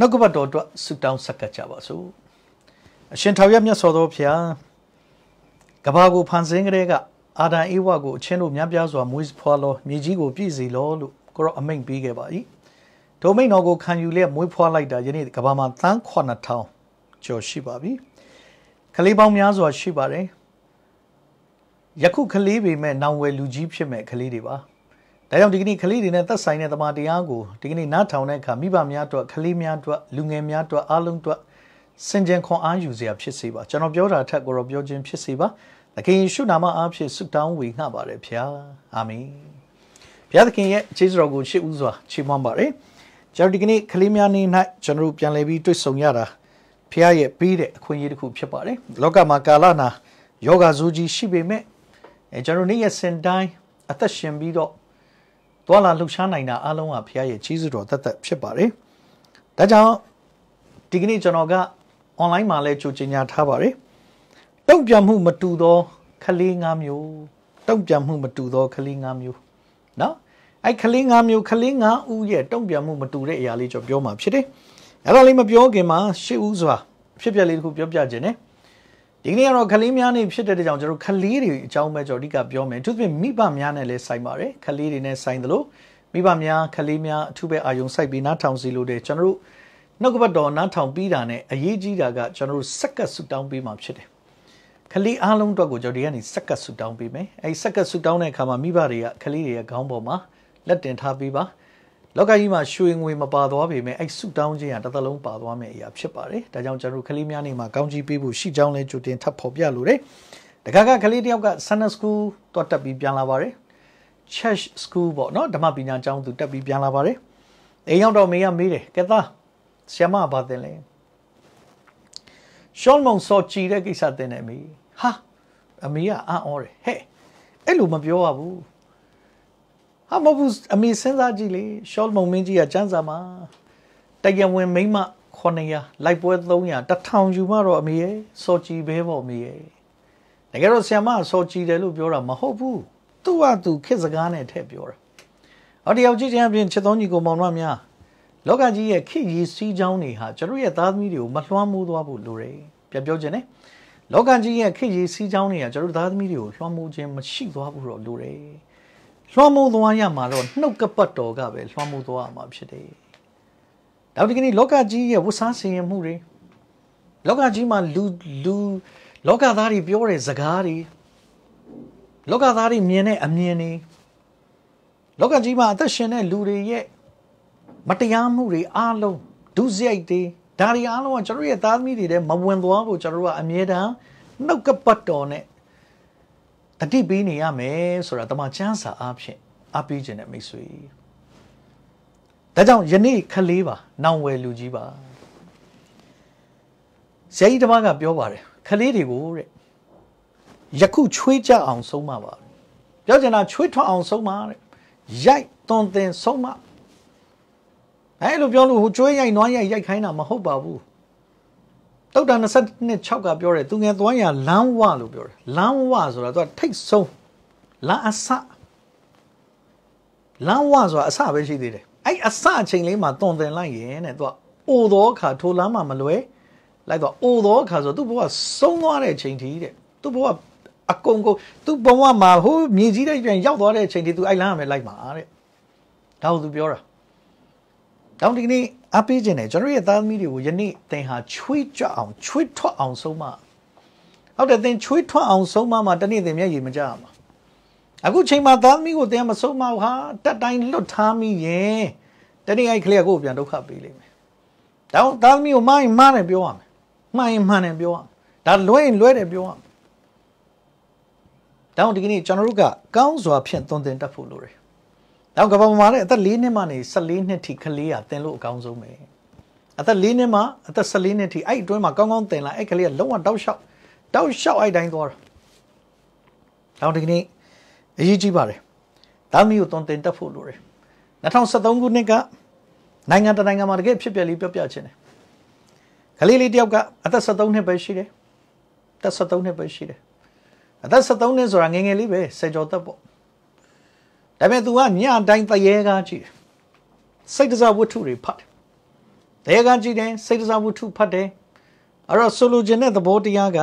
နှုတ်ကပတ်တော်အတွက်ဆုတောင်းဆက်ကပ်ကြပါစို့အရှင်ထာဝရမြတ်စွာသောဘုရားကဘာကိုဖန်ဆင်းကြတဲ့ကအာဒံဧဝကိုအချင်းတို့များပြားစွာမွေးဖွားလောမြေကြီးကိုပြည့်စေလောလို့ကိုရောအမိန့်ပေးခဲ့ပါ၏ဒုမိန့်တော်ကိုခံယူလျက်မွေးဖွားလိုက်တာယနေ့ကဘာမှာသန်း9000ကျော်ရှိပါပြီကလေးပေါင်းများစွာ ရှိပါတယ်ယခုကလေးပေမဲ့နောင်ဝယ်လူကြီးဖြစ်မဲ့ကလေးတွေပါဒါကြောင့်ဒီကနေ့ကလေးတွေနဲ့သက်ဆိုင်တဲ့တမန်တရားကိုဒီကနေ့နားထောင်တဲ့အခါမိဘများအတွက်ကလေးများအတွက်လူငယ်များအတွက်အားလုံးအတွက်စင်ကြင်ခွန်အားယူစရာဖြစ်စေပါကျွန်တော်ပြောတာထက်ကိုတော့ပြောခြင်းဖြစ်စေပါသခင်ယေရှုနာမအားဖြင့်ဆုတောင်းဝေငှပါတယ်ဖျားအာမင်ဘုရားသခင်ရဲ့ခြေစတော်ကိုရှေ့ဦးစွာချီးမွမ်းပါတယ်ကျွန်တော်ဒီကနေ့ကလေးများနေ့၌ကျွန်တော်တို့ပြန်လည်ပြီးတွေ့ဆုံရတာဖခင်ရဲ့ပေးတဲ့အခွင့်အရေးတစ်ခုဖြစ်ပါတယ်လောကမှာကာလနာယောဂါဇူးကြီးရှိပေမဲ့အဲကျွန်တော်နေ့ရက်စင်တိုင်းအသက်ရှင်ပြီးတော့သွာလာလှုပ်ရှားနိုင်တာအလုံးကဖခင်ရဲ့ကြီးစွတော်တသက်ဖြစ်ပါတယ်။ဒါကြောင့်ဒီကနေ့ကျွန်တော်က online မှာလဲကြိုကြီးညာထားပါတယ်။တုံ့ပြန်မှုမတူသောခလေး၅မျိုးတုံ့ပြန်မှုမတူသောခလေး၅မျိုးနော်အဲ့ခလေး၅မျိုးခလေး၅ဦးရဲ့တုံ့ပြန်မှုမတူတဲ့အရာလေးကျွန်တော်ပြောမှာဖြစ်တယ်။အဲ့ဒါလေးမပြောခင်မှာရှစ်ဦးစွာဖြစ်ပျက်လေးတစ်ခုပြောပြခြင်းနဲ့ဒီကနေ့ကတော့ခလေးများနေဖြစ်တဲ့ကြောင့်ကျွန်တော်ခလေးတွေအကြောင်းပဲကျွန်တော်အဓိကပြောမယ်သူသဖြင့်မိဘများနဲ့လည်းဆိုင်ပါတယ်ခလေးတွေနဲ့ဆိုင်သလိုမိဘများခလေးများအထူးပဲအာယုံစိုက်ပြီးနားထောင်စီလို့တဲ့ကျွန်တော်တို့နှုတ်ကပတ်တော်နားထောင်ပြီးတာနဲ့အရေးကြီးတာကကျွန်တော်တို့စက္ကဆုတောင်းပေးမှာဖြစ်တယ်ခလေးအားလုံးအတွက်ကိုကျွန်တော်ဒီကနေစက္ကဆုတောင်းပေးမယ်အဲဒီစက္ကဆုတောင်းတဲ့အခါမှာမိဘတွေကခလေးတွေရဲ့ခေါင်းပေါ်မှာလက်တင်ထားပေးပါလောကကြီးမှာရွှေငွေမပါသွားပေမဲ့အဲ့ဆုတောင်းခြင်းဟာတစ်သက်လုံးပါသွားမယ့်အရာဖြစ်ပါတယ်။ဒါကြောင့်ကျွန်တော်ကလေးများနေမှာကောင်းချီးပေးဖို့ရှိကြောင်းလဲကြိုတင်ထပ်ဖော်ပြလိုတယ်။တခါကကလေးတယောက်က Sunday School တော့တက်ပြီးပြန်လာပါတယ်။ Church School ပေါ့နော်ဓမ္မပညာကျောင်းသူတက်ပြီးပြန်လာပါတယ်။အိမ်ရောက်တော့မေကမေးတယ်ကဲသားဆရာမဘာတင်လဲ။ရှောင်းမုံစော်ကြည်တဲ့ကိစ္စတင်တယ်မေ။ဟာအမေကအံ့ဩတယ်ဟဲ့အဲ့လိုမပြောရဘူး။ဟာမဟုတ်ဘူးအမေစဉ်းစားကြည့်လေရှောလမုန်မင်းကြီးကကျန်းစာမှာတရားဝင်မိမ900လိုက်ပွဲ300တထောင်ယူမှတော့အမေရဲ့စော်ကြည်ပဲပေါ့အမေရဲ့တကယ်တော့ဆရာမစော်ကြည်တယ်လို့ပြောတာမဟုတ်ဘူးသူ့ဟာသူခစ်စကားနဲ့ထည့်ပြောတာအော်တယောက်ကြည့်ချင်းအပြင်ချစ်တော်ညီကိုမောင်နှမများလောကကြီးရဲ့ခစ်ရည်စီးချောင်းတွေဟာကျွန်တို့ရဲ့သားသမီးတွေကိုမလွှမ်းမိုးသွားဖို့လိုတယ်ပြပြောခြင်းနဲ့လောကကြီးရဲ့ခစ်ရည်စီးချောင်းတွေကကျွန်တို့သားသမီးတွေကိုလွှမ်းမိုးခြင်းမရှိသွားဖို့တော့လိုတယ်လွှမ်းမိုးသွားရမှာတော့နှုတ်ကပတ်တော်ကပဲလွှမ်းမိုးသွားရမှာဖြစ်တယ်။နောက်ဒီကနေ့လောကကြီးရဲ့ဝဆန်းဆင်ရမှုတွေလောကကြီးမှာလူလူလောကသားတွေပြောတဲ့စကားတွေလောကသားတွေမြင်တဲ့အမြင်တွေလောကကြီးမှာအသက်ရှင်တဲ့လူတွေရဲ့မတရားမှုတွေအားလုံးဒုစရိုက်တွေဒါတွေအားလုံးကကျွန်တော်ရဲ့သားသမီးတွေထဲမဝင်သွားဖို့ကျွန်တော်တို့ကအမြဲတမ်းနှုတ်ကပတ်တော်နဲ့တတိပေးနေရမယ်ဆိုတာတမန်ကျမ်းစာအားဖြင့်အားပေးခြင်းနဲ့မိတ်ဆွေဒါကြောင့်ယနေ့ခလေးပါနောင်ဝယ်လူကြီးပါဆရာကြီးတမန်ကပြောပါတယ်ခလေးတွေကိုတဲ့ယခုချွေးကြအောင်ဆုံးမပါပြောချင်တာချွေးထွက်အောင်ဆုံးမတဲ့ရိုက်သွန်သင်ဆုံးမအဲ့လိုပြောလို့ဟိုချွေးရိုက်နွားရိုက်ရိုက်ခိုင်းတာမဟုတ်ပါဘူးတုတ်တာ22:6ကပြောတယ်သူငယ်သွားရလမ်းဝလို့ပြောတယ်လမ်းဝဆိုတာသူကထိတ်ဆုံးလမ်းအစလမ်းဝဆိုတာအစပဲရှိသေးတယ်အဲ့အစအချိန်လေးမှာတွန်တင်လိုက်ရင်တဲ့သူကအိုသောအခါထိုလမ်းမှာမလွဲလိုက်တော့အိုသောအခါဆိုသူ့ဘဝဆုံးသွားတဲ့အချိန်ထိတဲ့သူ့ဘဝအကုန်ကုန်သူ့ဘဝမှာဟိုမြေကြီးတိုင်းပြန်ရောက်သွားတဲ့အချိန်ထိသူအဲ့လမ်းမှာပဲလိုက်မှာတဲ့ဒါကိုသူပြောတာတောင်ဒီနေ့အားပေးခြင်းနဲ့ကျွန်တော်ရဲ့သားသမီးတွေကိုယနေ့သင်ဟာချွေးကြအောင်ချွေးထွက်အောင်ဆုံးမဟုတ်တယ်သင်ချွေးထွက်အောင်ဆုံးမမှာတနေ့သင်မျက်ရည်မကျအောင်အခုချိန်မှာသားသမီးကိုသင်မဆုံးမဟာတက်တိုင်းလွတ်ထားမိရင်တနေ့အဲ့ကလေးကကိုယ်ပြန်ဒုက္ခပေးလိမ့်မယ်ဒါတော့သားသမီးကိုမိုင်းမားတယ်ပြောရမယ်မှန်ရင်မှန်တယ်ပြောရမယ်ဒါလွဲရင်လွဲတယ်ပြောရမယ်ဒါတော့ဒီကနေ့ကျွန်တော်တို့ကကောင်းစွာဖြင့်သွန်သင်တတ်ဖို့လိုတယ်နောက်ကဘာမှာလည်းအသက်၄နှစ်မှနေ14နှစ်ထိကလေးကသင်လို့အကောင်းဆုံးပဲအသက်၄နှစ်မှအသက်14နှစ်ထိအဲ့အတွင်းမှာကောင်းကောင်းသင်လာအဲ့ကလေးကလုံးဝတောက်လျှောက်တောက်လျှောက်အဲ့တိုင်းသွားတာနောက်ဒီကနေ့အရေးကြီးပါတယ်ဒါမီကိုသွန်သင်တက်ဖို့လိုတယ်2013ခုနှစ်ကနိုင်ငံတကာနိုင်ငံမှာတကယ်ဖြစ်ပျက်လေးပြောပြခြင်းတယ်ကလေးလေးတယောက်ကအသက်73နှစ်ပဲရှိတယ်အသက်73နှစ်ပဲရှိတယ်အသက်73နှစ်ဆိုတာငယ်ငယ်လေးပဲဆယ်ကျော်သက်ပေါ့ဒါပေမဲ့ तू ကညတိုင်းတရေကားကြည့်တယ်စိတ်တစားဝတ္ထုတွေဖတ်တယ်တရေကားကြည့်တယ်စိတ်တစားဝတ္ထုဖတ်တယ်အဲ့တော့ဆိုလိုချင်တဲ့သဘောတရားက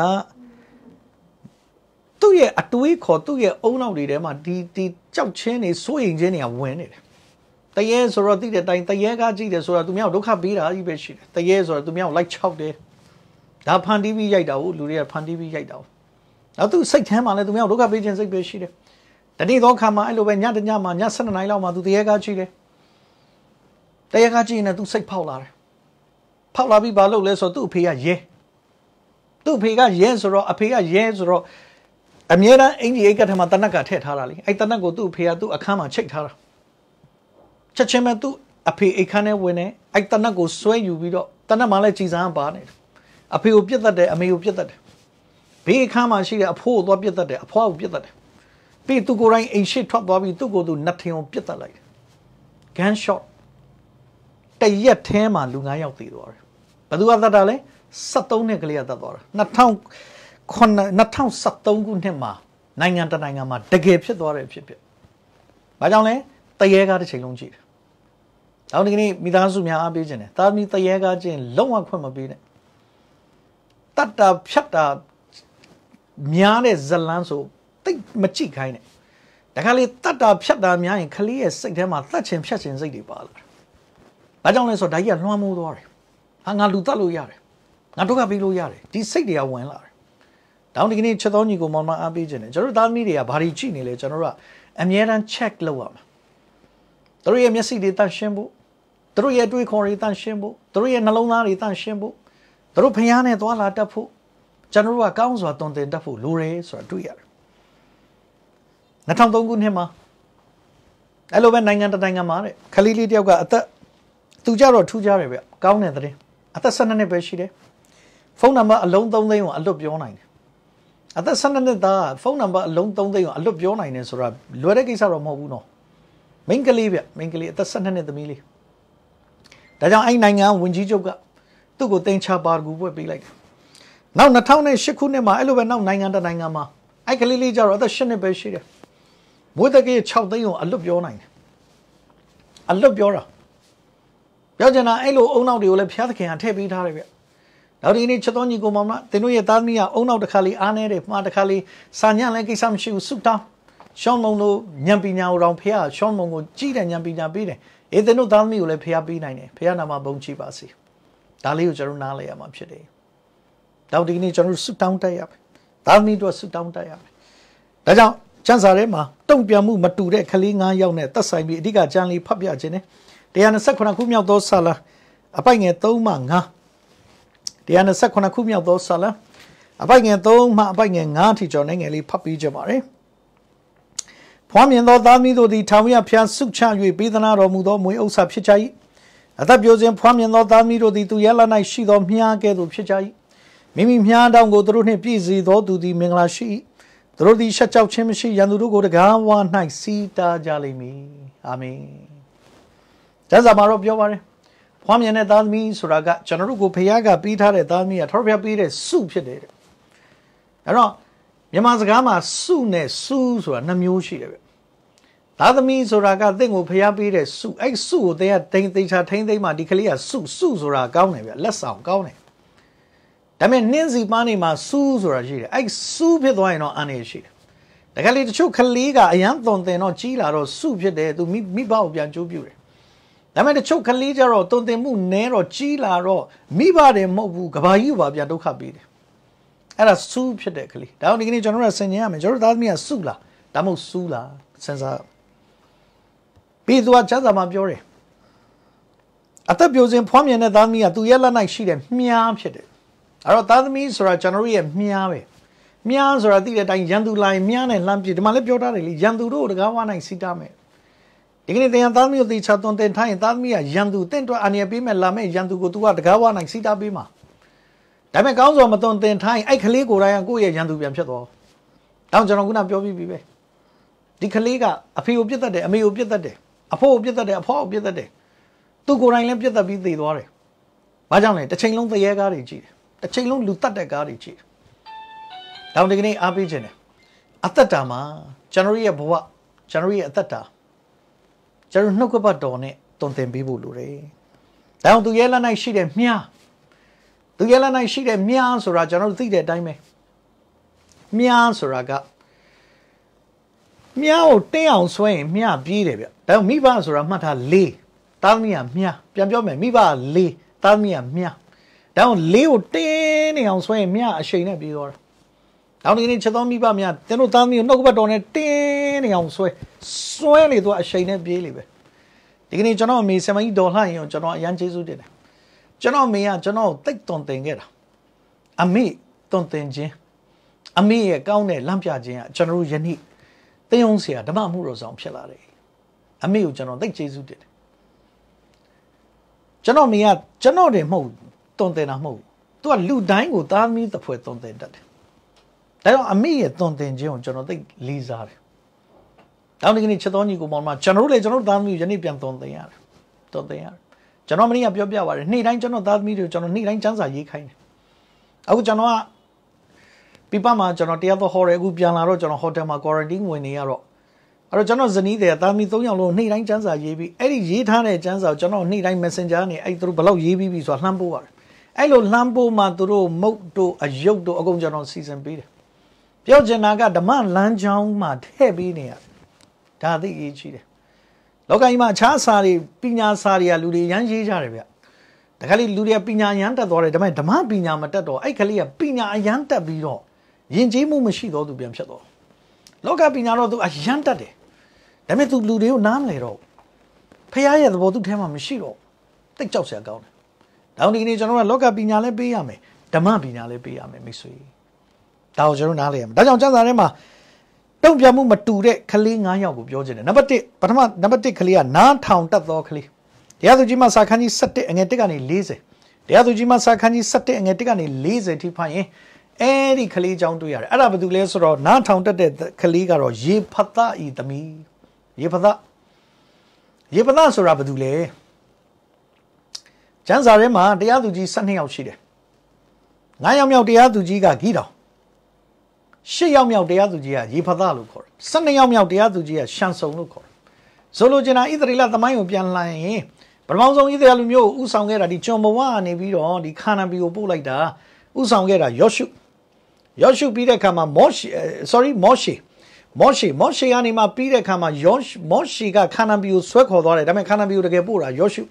သူ့ရဲ့အတွေးခေါ်သူ့ရဲ့အုံနောက်တွေထဲမှာဒီဒီကြောက်ချင်းတွေစိုးရိမ်ချင်းတွေကဝင်နေတယ်တရေဆိုတော့သိတဲ့အတိုင်းတရေကားကြည့်တယ်ဆိုတော့သူများဒုက္ခပေးတာကြီးပဲရှိတယ်တရေဆိုတော့သူများလိုက်ချောက်တယ်ဒါဖန်တီးပြီးရိုက်တာကိုလူတွေကဖန်တီးပြီးရိုက်တာကိုနောက်သူစိတ်ထဲမှာလည်းသူများဒုက္ခပေးခြင်းစိတ်ပဲရှိတယ်တတိသောခါမှာအဲ့လိုပဲညတညမှာည7နာရီလောက်မှာသူတရေကားကြည့်တယ်တရေကားကြည့်နေသူစိတ်ဖောက်လာတယ်ဖောက်လာပြီးဘာလုပ်လဲဆိုတော့သူ့အဖေကရဲသူ့အဖေကရဲဆိုတော့အဖေကရဲဆိုတော့အမြဲတမ်းအင်ဂျီအိတ်ကထမှာတနက်ကထည့်ထားတာလေအဲ့တနက်ကိုသူ့အဖေကသူ့အခန်းမှာချိတ်ထားတာချက်ချင်းပဲသူ့အဖေအိတ်ခန်းထဲဝင်နေအဲ့တနက်ကိုဆွဲယူပြီးတော့တနက်မှလည်းကြည်စမ်းပါနေတယ်အဖေကိုပြစ်တတ်တယ်အမေကိုပြစ်တတ်တယ်ဘေးအခန်းမှာရှိတဲ့အဖိုးကိုသွားပြစ်တတ်တယ်အဖွားကိုပြစ်တတ်တယ်ပြီးသူကိုယ်တိုင်အိမ်ရှိထွက်သွားပြီးသူ့ကိုယ်သူနှစ်ထင်အောင်ပြစ်တက်လိုက် gun shot တရက်ထဲမှာလူ9ယောက်သေသွားတယ်ဘသူကတတ်တာလဲ73နှစ်ကလေးကတတ်သွားတာ2000 2013ခုနှစ်မှာနိုင်ငံတနိုင်ငံမှာတကယ်ဖြစ်သွားတဲ့အဖြစ်ဖြစ်။ဘာကြောင့်လဲတရေကားတစ်ချိန်လုံးကြည့်တယ်။နောက်ဒီကနေ့မိသားစုများအားပေးခြင်းတယ်။သာသမီတရေကားခြင်းလုံးဝခွင့်မပေးနဲ့။တတ်တာဖြတ်တာများတဲ့ဇလန်းဆိုတိတ်မကြည့်ခိုင်းနဲ့တခါလေတတ်တာဖြတ်တာများရင်ခလေးရဲ့စိတ်ထဲမှာတတ်ချင်ဖြတ်ချင်စိတ်တွေပါလာတယ်။ဘာကြောင့်လဲဆိုတော့ဒါကြီးကလွှမ်းမိုးသွားတယ်။ဟာငါလူတတ်လို့ရတယ်။ငါတို့ကပေးလို့ရတယ်။ဒီစိတ်တွေကဝင်လာတယ်။ဒါအောင်ဒီကနေ့ချက်တော်ညီကိုမောင်မအားပေးခြင်းနဲ့ကျွန်တော်သားသမီးတွေကဘာတွေကြည့်နေလဲကျွန်တော်တို့ကအမြဲတမ်း check လုပ်ရမှာ။တို့ရဲ့မျက်စိတွေတန့်ရှင်းဖို့တို့ရဲ့တွေးခေါ်တွေတန့်ရှင်းဖို့တို့ရဲ့နှလုံးသားတွေတန့်ရှင်းဖို့တို့ဖျားနဲ့သွာလာတတ်ဖို့ကျွန်တော်တို့ကကောင်းစွာတုံတင်တတ်ဖို့လိုတယ်ဆိုတာတွေ့ရတယ်2003ခုနှစ်မှာအဲ့လိုပဲနိုင်ငံတနိုင်ငံမှာတဲ့ခလေးလေးတယောက်ကအသက်သူကြတော့ထူးကြတယ်ဗျကောင်းတဲ့သတင်းအသက်12နှစ်ပဲရှိတယ်ဖုန်းနံပါတ်အလုံး3သိန်းကိုအလွတ်ပြောနိုင်တယ်အသက်12နှစ်သားဖုန်းနံပါတ်အလုံး3သိန်းကိုအလွတ်ပြောနိုင်တယ်ဆိုတာလွယ်တဲ့ကိစ္စတော့မဟုတ်ဘူးနော်မိန်းကလေးဗျမိန်းကလေးအသက်12နှစ်သမီးလေးဒါကြောင့်အဲ့နိုင်ငံဝန်ကြီးချုပ်ကသူ့ကိုတင်ချပါကူပွဲပေးလိုက်တယ်နောက်2008ခုနှစ်မှာအဲ့လိုပဲနောက်နိုင်ငံတနိုင်ငံမှာအဲ့ကလေးလေးကြတော့အသက်10နှစ်ပဲရှိတယ်မွေးတကင်း6သိန်းကိုအလွတ်ပြောနိုင်တယ်အလွတ်ပြောတာပြောချင်တာအဲ့လိုအုံနောက်တွေကိုလည်းဘုရားသခင်ကထည့်ပေးထားတယ်ဗျနောက်ဒီနေ့ချက်တော်ညီကိုမောင်မသင်တို့ရဲ့သားသမီးကအုံနောက်တစ်ခါလေးအားနေတယ်မှားတစ်ခါလေးစာညံ့လဲကိစ္စမရှိဘူးဆုတောင်းရှောင်းမုံတို့ဉာဏ်ပညာကိုတောင်ဘုရားရှောင်းမုံကိုကြည်တဲ့ဉာဏ်ပညာပေးတယ်အေးသင်တို့သားသမီးကိုလည်းဘုရားပေးနိုင်တယ်ဘုရားနာမဘုန်းကြီးပါစေဒါလေးကိုကျွန်တော်နားလည်ရမှာဖြစ်တယ်နောက်ဒီနေ့ကျွန်တော်ဆုတောင်းတက်ရမယ်သားသမီးတို့ဆုတောင်းတက်ရမယ်ဒါကြောင့်ကျန်းစာထဲမှာတုံ့ပြန်မှုမတူတဲ့ကလေး9ယောက်နဲ့သက်ဆိုင်ပြီးအဓိကကျန်းလေးဖတ်ပြခြင်းနဲ့128ခုမြောက်သောဆာလာအပိုင်ငယ်3မှ9 128ခုမြောက်သောဆာလာအပိုင်ငယ်3မှအပိုင်ငယ်9အထိကျွန်တော်နိုင်ငံလေးဖတ်ပြီးကြပါရစေ။ဖွားမြင်သောသားမီးတို့သည်ထောင်ရဖျားဆုချ၍ပေးသနာတော်မူသောမွေဥစ္စာဖြစ်ကြ၏။အသက်ပြိုစဉ်ဖွားမြင်သောသားမီးတို့သည်သူရလ၌ရှိသောမြားကဲ့သို့ဖြစ်ကြ၏။မိမိမြားတောင်ကိုသူတို့နှင့်ပြည့်စည်သောသူသည်မင်္ဂလာရှိ၏သူတို့သည်ရှက်ကြောက်ခြင်းမရှိရန်သူတို့ကိုတကားဝါ၌စီးတားကြလိမ့်မည် အာမင်ကျမ်းစာမှာတော့ပြောပါတယ်ဖွားမြင်တဲ့သားသမီးဆိုတာကကျွန်တော်တို့ကိုဖခင်ကပေးထားတဲ့သားသမီးကထောက်ဖျက်ပေးတဲ့စုဖြစ်တယ်တဲ့အဲ့တော့မြန်မာစကားမှာ စုနဲ့စုဆိုတာနှစ်မျိုးရှိတယ်ဗျသားသမီးဆိုတာကတင့်ကိုဖျားပေးတဲ့စုအဲ့စုကိုတည်းကဒိန်သိချာထိမ့်သိမ့်မှဒီကလေးကစုစုဆိုတာကောင်းတယ်ဗျလက်ဆောင်ကောင်းတယ်ဒါပေမဲ့နှင်းစီပန်းနေမှာစူးဆိုတာရှိတယ်အဲ့စူးဖြစ်သွားရင်တော့အန္တရာယ်ရှိတယ်တကယ်လေတချို့ကလေးကအရန်သွန်သင်တော့ကြီးလာတော့စုဖြစ်တယ်သူမိမိဘကိုပြန်ကြိုးပြူတယ်ဒါပေမဲ့တချို့ကလေးကြတော့သွန်သင်မှုနည်းတော့ကြီးလာတော့မိဘတွေမဟုတ်ဘူးကဘာကြီးဘာပြန်ဒုက္ခပေးတယ်အဲ့ဒါစုဖြစ်တဲ့ကလေးဒါအောင်ဒီကနေ့ကျွန်တော်တို့ဆင်ញင်ရမယ်ကျွန်တော်တို့သားသမီးကစုလားဒါမှမဟုတ်စုလားစဉ်းစားပြီးသူကကျမ်းစာမှာပြောတယ်အသက်ပြိုစင်ဖွားမြင်တဲ့သားသမီးကသူရဲ့လက်၌ရှိတဲ့မြားဖြစ်တယ်အဲ့တော့သားသမီးဆိုတာကျွန်တော်ရဲ့မြားပဲမြားဆိုတာသိတဲ့အတိုင်းရန်သူလိုင်းမြားနဲ့လှမ်းပြဒီမှာလည်းပြောထားတယ်လေရန်သူတို့တကားဝါနိုင်စီတာမယ်ဒီကနေ့တင်ရန်သားသမီးကိုသေချာသွန်သင်ထားရင်သားသမီးကရန်သူတင့်တော့အာဏာပေးမဲ့လာမဲ့ရန်သူကို तू ကတကားဝါနိုင်စီတာပေးမှာဒါပေမဲ့ကောင်းစွာမသွန်သင်ထားရင်အဲ့ကလေးကိုယ်တိုင်ကကိုယ့်ရဲ့ရန်သူပြန်ဖြစ်သွားတော့ကျွန်တော်ခုနပြောပြီးပြီပဲဒီကလေးကအဖေကိုပြစ်တတ်တယ်အမေကိုပြစ်တတ်တယ်အဖိုးကိုပြစ်တတ်တယ်အဖွားကိုပြစ်တတ်တယ်သူကိုယ်တိုင်လည်းပြစ်တတ်ပြီးသေသွားတယ်ဘာကြောင့်လဲတစ်ချိန်လုံးသရေကားတွေကြီးတယ်တစ်ချိန်လုံးလူတက်တဲ့ကားတွေကြည့်တောင်ဒီကနေ့အားပေးခြင်းတယ်အသက်တာမှာကျွန်တော်ရဲ့ဘဝကျွန်တော်ရဲ့အသက်တာကျွန်တော်နှုတ်ကပတ်တော်နဲ့တုံသင်ပေးဖို့လိုတယ်။ဒါကြောင့်သူရဲ့လက်၌ရှိတဲ့မြားသူရဲ့လက်၌ရှိတဲ့မြားဆိုတာကျွန်တော်သိတဲ့အတိုင်းပဲ။မြားဆိုတာကမြားကိုတင်းအောင်ဆွဲရင်မြားပြေးတယ်ဗျ။ဒါကြောင့်မိဘဆိုတာမှတ်ထား၄သားသမီးကမြားပြန်ပြောမယ်မိဘက၄သားသမီးကမြားဒါအောင်လေးကိုတင်းနေအောင်ဆွဲရင်မြအရှိန်နဲ့ပြီးသွားတာနောက်တစ်နေ့ချက်သောမိဘများသင်တို့သားသမီးကိုနှုတ်ကပတ်တော်နဲ့တင်းနေအောင်ဆွဲဆွဲလေသူကအရှိန်နဲ့ပြေးလေပဲဒီကနေ့ကျွန်တော်အမေဆမကြီးဒေါ်လှရင်ကိုကျွန်တော်အရန်ကျေးဇူးတင်တယ်ကျွန်တော်အမေကကျွန်တော်ကိုတိတ်တွန်တင်ခဲ့တာအမေတွန်တင်ခြင်းအမေရဲ့ကောင်းတဲ့လမ်းပြခြင်းကကျွန်တော်တို့ယနေ့သင်ယုံဆရာဓမ္မမှုတော်ဆောင်ဖြစ်လာတယ်အမေကိုကျွန်တော်တိတ်ကျေးဇူးတင်တယ်ကျွန်တော်အမေကကျွန်တော်တင်မဟုတ်သွန်သင်တာမဟုတ်ဘူးသူကလူတိုင်းကိုသားသမီးသဖွယ်သွန်သင်တတ်တယ်ဒါကြောင့်အမိရဲ့သွန်သင်ခြင်းကိုကျွန်တော်သိလေးစားတယ်နောက်တစ်ခါနေ့ချက်တော်ညီကိုမောင်မကျွန်တော်တို့လည်းကျွန်တော်သားသမီးကိုယနေ့ပြန်သွန်သင်ရတယ်သွန်သင်ရတယ်ကျွန်တော်မနေ့ကပြောပြပါတယ်နေ့တိုင်းကျွန်တော်သားသမီးတွေကိုကျွန်တော်နေ့တိုင်းစံစာရေးခိုင်းတယ်အခုကျွန်တော်ကပြပမှာကျွန်တော်တရားတော်ဟောရဲအခုပြန်လာတော့ကျွန်တော်ဟိုတယ်မှာ quarantine ဝင်နေရတော့အဲ့တော့ကျွန်တော်ဇနီးတွေတာမီ၃ယောက်လုံးနေ့တိုင်းစံစာရေးပြီးအဲ့ဒီရေးထားတဲ့စံစာကိုကျွန်တော်နေ့တိုင်း messenger နဲ့အဲ့သူတို့ဘလောက်ရေးပြီးပြီဆိုတာလှမ်းပို့ရတယ်အဲ့လိုလှမ်းပိုးမှသူတို့မုတ်တို့အယုတ်တို့အကုန်ကျွန်တော်စီစဉ်ပေးတယ်ပြောချင်တာကဓမ္မလမ်းကြောင်းမှာထည့်ပေးနေရဒါသိအရေးကြီးတယ်လောကကြီးမှာအခြားစာတွေပညာစာတွေကလူတွေရမ်းရေးကြတယ်ဗျတခါလေလူတွေကပညာရမ်းတက်သွားတယ်ဒါပေမဲ့ဓမ္မပညာမတက်တော့အဲ့ကလေးကပညာအရမ်းတက်ပြီးတော့ယဉ်ကျေးမှုမရှိတော့သူပြန်ဖြစ်တော့လောကပညာတော့သူအရမ်းတက်တယ်ဒါပေမဲ့သူလူတွေကိုနားမလဲတော့ဖះရဲ့သဘောသူထဲမှာမရှိတော့တိတ်ကြောက်စရာကောင်းတယ်။ဒါအောင်ဒီကနေ့ကျွန်တော်တို့ကလောကပညာလည်းပေးရမယ်။ဓမ္မပညာလည်းပေးရမယ်မိတ်ဆွေ။ဒါကိုကျွန်တော်နားလည်ရမယ်။ဒါကြောင့်ကျမ်းစာထဲမှာတုံ့ပြန်မှုမတူတဲ့ကလေး၅ယောက်ကိုပြောခြင်းတယ်။နံပါတ်1ပထမနံပါတ်1ကလေးကနားထောင်တတ်သောကလေး။တရားသူကြီးမှာစာခန်းကြီး7အငယ်1ကနေ40တရားသူကြီးမှာစာခန်းကြီး7အငယ်1ကနေ40ထိဖတ်ရင်အဲ့ဒီကလေးအကြောင်းတွေ့ရတယ်။အဲ့ဒါဘာတူလဲဆိုတော့နားထောင်တတ်တဲ့ကလေးကတော့ရေဖသဤသမီး။ရေဖသရေဖသဆိုတာဘာတူလဲ။ကျမ်းစာထဲမှာတရားသူကြီး12ယောက်ရှိတယ်။9ယောက်မြောက်တရားသူကြီးကဂီတောင်10ယောက်မြောက်တရားသူကြီးကရေဖသလို့ခေါ်တယ်။12ယောက်မြောက်တရားသူကြီးကရှန်ဆုံလို့ခေါ်တယ်။ဆိုလိုချင်တာဣသရေလသမိုင်းကိုပြန်လှန်ရင်ပထမဆုံးဣသရေလလူမျိုးကိုဥဆောင်ခဲ့တာဒီကျွန်ဘဝကနေပြီးတော့ဒီခါနာဘီကိုပို့လိုက်တာဥဆောင်ခဲ့တာယောရှုယောရှုပြီးတဲ့အခါမှာမောရှေ sorry မောရှေမောရှေမောရှေကနေမှပြီးတဲ့အခါမှာယောမောရှေကခါနာဘီကိုဆွဲခေါ်သွားတယ်ဒါပေမဲ့ခါနာဘီကိုတကယ်ပို့တာယောရှု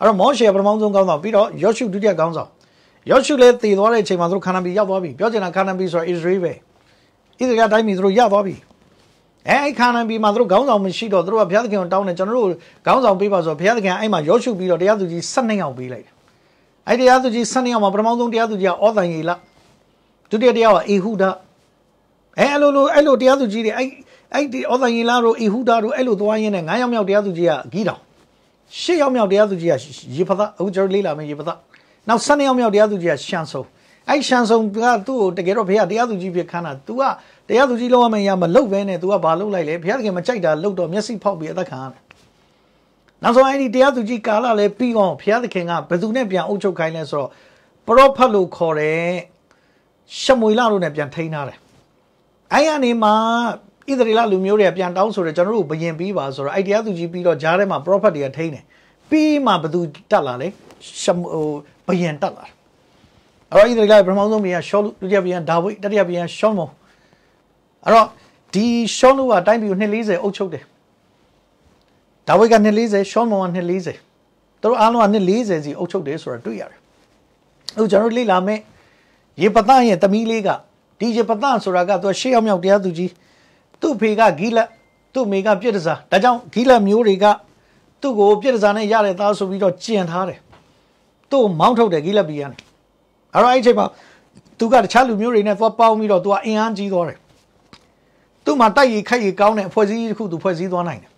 အဲ့တော့မောရှေပထမဆုံးကောင်းဆောင်ပြီးတော့ယောရှုဒုတိယကောင်းဆောင်ယောရှုလည်းတည်သွားတဲ့အချိန်မှာသူတို့ခါနာပြည်ရောက်သွားပြီပြောချင်တာခါနာပြည်ဆိုတာအစ္စရေးပဲဣသရေလတိုင်းပြည်သူတို့ရသွားပြီအဲအဲ့ခါနာပြည်မှာသူတို့ခေါင်းဆောင်မရှိတော့သူတို့ကဘုရားသခင်ကိုတောင်းတယ်ကျွန်တော်တို့ခေါင်းဆောင်ပေးပါဆိုတော့ဘုရားသခင်အဲ့မှာယောရှုပြီးတော့တရားသူကြီး12ယောက်ပေးလိုက်တယ်အဲ့တရားသူကြီး12ယောက်မှာပထမဆုံးတရားသူကြီးကအောသန်ယေလဒုတိယတရားကအေဟုဒအဲအဲ့လိုလိုအဲ့လိုတရားသူကြီးတွေအဲ့အဲ့ဒီအောသန်ယေလတို့အေဟုဒတို့အဲ့လိုသွားရင်းနဲ့9ယောက်မြောက်တရားသူကြီးကဂီတောင်ရှစ်ယောက်မြောက်တရားသူကြီးကရေဖသအခုကျွန်တော်လေ့လာမယ်ရေဖသနောက်ဆယ်နှစ်ယောက်မြောက်တရားသူကြီးကရှန်ဆုံအဲ့ရှန်ဆုံကသူ့ကိုတကယ်တော့ဘုရားတရားသူကြီးဖြစ်ခန်းတာ तू ကတရားသူကြီးလောက်ရမယ်ရမလုတ်ပဲနဲ့ तू ကဘာလုတ်လိုက်လဲဘုရားတကယ်မကြိုက်တာလုတ်တော့မျက်စိဖောက်ပြီးအသက်ခံရတယ်နောက်ဆုံးအဲ့ဒီတရားသူကြီးကာလလည်းပြီးအောင်ဘုရားသခင်ကဘယ်သူနဲ့ပြန်အုပ်ချုပ်ခိုင်းလဲဆိုတော့ပရောဖက်လို့ခေါ်တဲ့ရှမွေလလို့နဲ့ပြန်ထိန်းထားတယ်အဲ့ရနေမှာဣသရေလလူမျိုးတွေကပြန်တောင်းဆိုတော့ကျွန်တော်တို့ဘယင်ပြီးပါဆိုတော့အဲ့တရားသူကြီးပြီးတော့ဂျားထဲမှာ prophet တွေကထိန်းတယ်ပြီးမှဘသူတက်လာလဲဟိုဘယင်တက်လာအဲ့တော့ဣသရေလပထမဆုံးဘယင်ရှောလုဒုတိယဘယင်ဒါဝိဒတတိယဘယင်ရှောမုန်အဲ့တော့ဒီရှောလုကတိုင်းပြည်ကို240အုပ်ချုပ်တယ်ဒါဝိက240ရှောမုန်က240သူတို့အားလုံးက240စီအုပ်ချုပ်တယ်ဆိုတာတွေ့ရတယ်အခုကျွန်တော်တို့လေ့လာမယ်ယေပသရဲ့တမီးလေးကဒီယေပသဆိုတာကသူရှေ့ရောက်မြောက်တရားသူကြီးသူ့ဖေကဂီလက်သူ့မိကပြစ်တစားဒါကြောင့်ဂီလက်မျိုးတွေကသူ့ကိုပြစ်တစားနဲ့ရတဲ့သားဆိုပြီးတော့ကျင်ထားတယ်သူ့မောင်းထုတ်တယ်ဂီလက်ဘီကနေအဲ့တော့အဲ့ချိန်မှာသူကတခြားလူမျိုးတွေနဲ့သွားပေါင်းပြီးတော့သူကအင်အားကြီးသွားတယ်သူ့မှာတိုက်ရိုက်ခိုက်ရိုက်ကောင်းတဲ့ဖွဲ့စည်းတစ်ခုသူဖွဲ့စည်းသွားနိုင်တယ်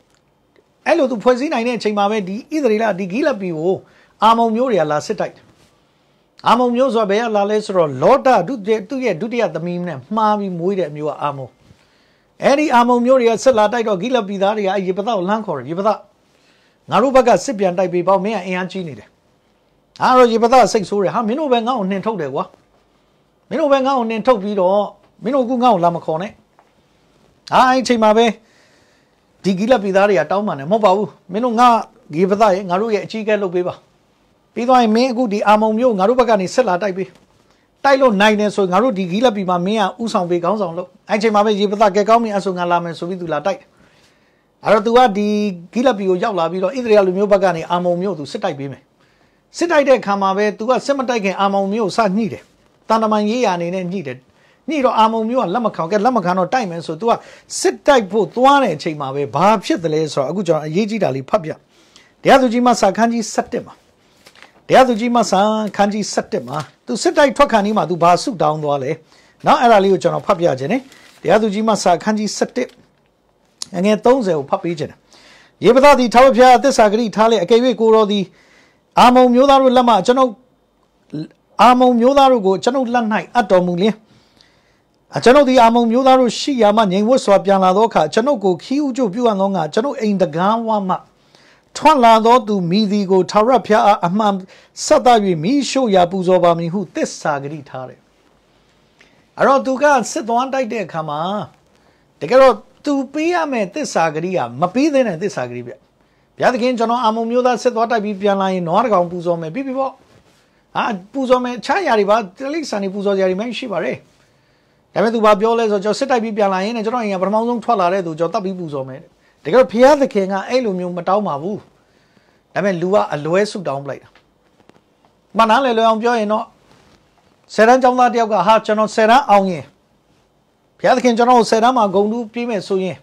အဲ့လိုသူဖွဲ့စည်းနိုင်တဲ့အချိန်မှာပဲဒီဣသရေလဒီဂီလက်ဘီကိုအာမုံမျိုးတွေကလာစစ်တိုက်တယ်အာမုံမျိုးဆိုတော့ဘယ်ကလာလဲဆိုတော့လောဒသူ့ရဲ့ဒုတိယသမီးနဲ့မှားပြီးမွေးတဲ့အမျိုးကအာမုံအဲ့ဒီအာမုံမျိုးတွေကဆက်လာတိုက်တော့ဂိလပီသားတွေကအေးရေပသောလမ်းခေါ်တယ်ရေပသငါတို့ဘက်ကစစ်ပြန်တိုက်ပြီးပေါ့မင်းကအင်အားကြီးနေတယ်ဟာတော့ရေပသစိတ်ဆိုးတယ်ဟာမင်းတို့ပဲငါ့ကိုနှင်ထုတ်တယ်ကွာမင်းတို့ပဲငါ့ကိုနှင်ထုတ်ပြီးတော့မင်းတို့ကငါ့ကိုလာမခေါ်နဲ့ဟာအဲ့ချိန်မှာပဲဒီဂိလပီသားတွေကတောင်းပန်တယ်မဟုတ်ပါဘူးမင်းတို့ငါရေပသရဲ့ငါတို့ရဲ့အကြီးကဲလုပ်ပေးပါပြီးသွားရင်မင်းအခုဒီအာမုံမျိုးငါတို့ဘက်ကနေဆက်လာတိုက်ပြီးတိုက်လို့နိုင်တယ်ဆိုရင်ငါတို့ဒီဂီလက်ပီမှာမင်းကဥဆောင်ပေးကောင်းဆောင်လို့အဲ့ချိန်မှာပဲရေပသကဲကောင်းပြီအဆုံငါလာမယ်ဆိုပြီးသူလာတိုက်အဲ့တော့ तू ကဒီဂီလက်ပီကိုရောက်လာပြီးတော့ဣသရေလလူမျိုးဘက်ကနေအာမုံမျိုးကို तू စစ်တိုက်ပေးမယ်စစ်တိုက်တဲ့အခါမှာပဲ तू ကစစ်မတိုက်ခင်အာမုံမျိုးကိုစညှိတယ်တန်တမန်ရေးရာအနေနဲ့ညှိတယ်ညှိတော့အာမုံမျိုးကလက်မခံကဲလက်မခံတော့တိုက်မယ်ဆို तू ကစစ်တိုက်ဖို့သွားတဲ့အချိန်မှာပဲဘာဖြစ်တယ်လဲဆိုတော့အခုကျွန်တော်အရေးကြီးတာလေးဖတ်ပြတရားသူကြီးမှာစာခန်းကြီး7မှာတရားသူကြီးမဆန်ခန်းကြီး7မှာသူစစ်တိုက်ထွက်ခံနေမှာသူဘာဆုတောင်းသွားလဲနော်အဲ့ဒါလေးကိုကျွန်တော်ဖတ်ပြခြင်းနဲ့တရားသူကြီးမဆန်ခန်းကြီး7အငယ်30ကိုဖတ်ပေးခြင်းယေဘသသည်ထာဝရဘုရားအသစ္စာဂရိထားလေအကယ်၍ကိုတော်သည်အာမုံမျိုးသားတို့လက်မှကျွန်ုပ်အာမုံမျိုးသားတို့ကိုကျွန်ုပ်လက်၌အပ်တော်မူလျင်အကျွန်ုပ်ဒီအာမုံမျိုးသားတို့ရှိရာမှငြိမ်ဝတ်စွာပြန်လာသောအခါကျွန်ုပ်ကိုခီးဥကျုပ်ပြုအပ်သောငါကျွန်ုပ်အိမ်တကားဝမှထွက်လာသောသူမိသည်ကိုထာဝရဘုရားအားအမှန်ဆက်သ၍မိရှုရာပူဇော်ပါမည်ဟုသစ္စာဂတိထားတယ်။အဲ့တော့သူကစစ်သွမ်းတိုက်တဲ့အခါမှာတကယ်တော့သူပေးရမယ်သစ္စာဂတိကမပေးသေးတဲ့သစ္စာဂတိပြ။ဘုရားသခင်ကျွန်တော်အာမုံမျိုးသားစစ်သွမ်းတိုက်ပြီးပြန်လာရင်နွားတကောင်ပူဇော်မယ်ပြီပြီပေါ့။ဟာပူဇော်မယ်ခြားရာတွေပါတလိဆန်တွေပူဇော်ရာတွေမရှိပါရဲ့။ဒါပေမဲ့သူဘာပြောလဲဆိုတော့ကျွန်တော်စစ်တိုက်ပြီးပြန်လာရင်လည်းကျွန်တော်အိမ်ကပထမဆုံးထွက်လာတဲ့သူကျွန်တော်တတ်ပြီးပူဇော်မယ်တဲ့။တကယ်ဘုရားသခင်ကအဲ့လိုမျိုးမတောင်းပါဘူးဒါပေမဲ့လူကအလွဲဆုတောင်းပလိုက်တာမှန်လားလေလွယ်အောင်ပြောရင်တော့ဆယ်တန်းကျောင်းသားတယောက်ကဟာကျွန်တော်ဆယ်တန်းအောင်ရင်ဘုရားသခင်ကျွန်တော်ကိုဆယ်တန်းမှာဂုံတူးပြေးမယ်ဆိုရင်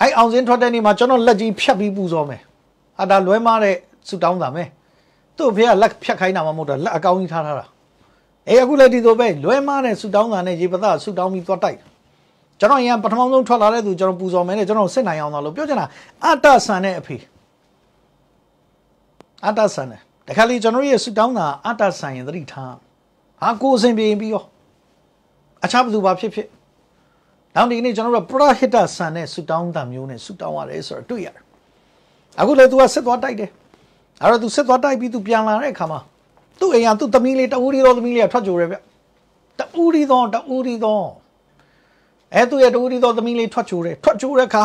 အဲ့အောင်စင်းထွက်တဲ့နေ့မှာကျွန်တော်လက်ကြီးဖြတ်ပြီးပူဇော်မယ်ဟာဒါလွဲမားတဲ့ဆုတောင်းတာမယ်သူ့ဘုရားလက်ဖြတ်ခိုင်းတာမှမဟုတ်တာလက်အကောင်းကြီးထားထားတာအေးအခုလည်းဒီလိုပဲလွဲမားတဲ့ဆုတောင်းတာနဲ့ရေပသဆုတောင်းပြီးသွားတိုက်တာကျွန်တော်ရန်ပထမဆုံးထွက်လာတဲ့သူကျွန်တော်ပူဇော်မယ်နဲ့ကျွန်တော်စစ်နိုင်အောင်တော့လို့ပြောချင်တာအတ္တဆန်တဲ့အဖေအတ္တဆန်တယ်တခါလေကျွန်တော်ရဲ့ဆူတောင်းတာအတ္တဆန်ရင်သတိထားဟာကိုယ်အစဉ်ပြင်ပြီးရောအခြားဘသူပါဖြစ်ဖြစ်နောက်ဒီကနေ့ကျွန်တော်တို့ပရဟိတဆန်တဲ့ဆူတောင်းတာမျိုးနဲ့ဆူတောင်းရတယ်ဆိုတော့တွေ့ရတယ်အခုလေ तू ကစစ်သွားတိုက်တယ်အဲ့တော့ तू စစ်သွားတိုက်ပြီး तू ပြန်လာတဲ့အခါမှာသူ့အိမ်ကသူ့သမီးလေးတဦးရီတော်သမီးလေးကထွက်ကြိုရဲဗျတဦးရီတော်တဦးရီတော်အဲသူရဲ့တူဒီတော်သမီးလေးထွက်ချိုးတယ်ထွက်ချိုးတဲ့ခါ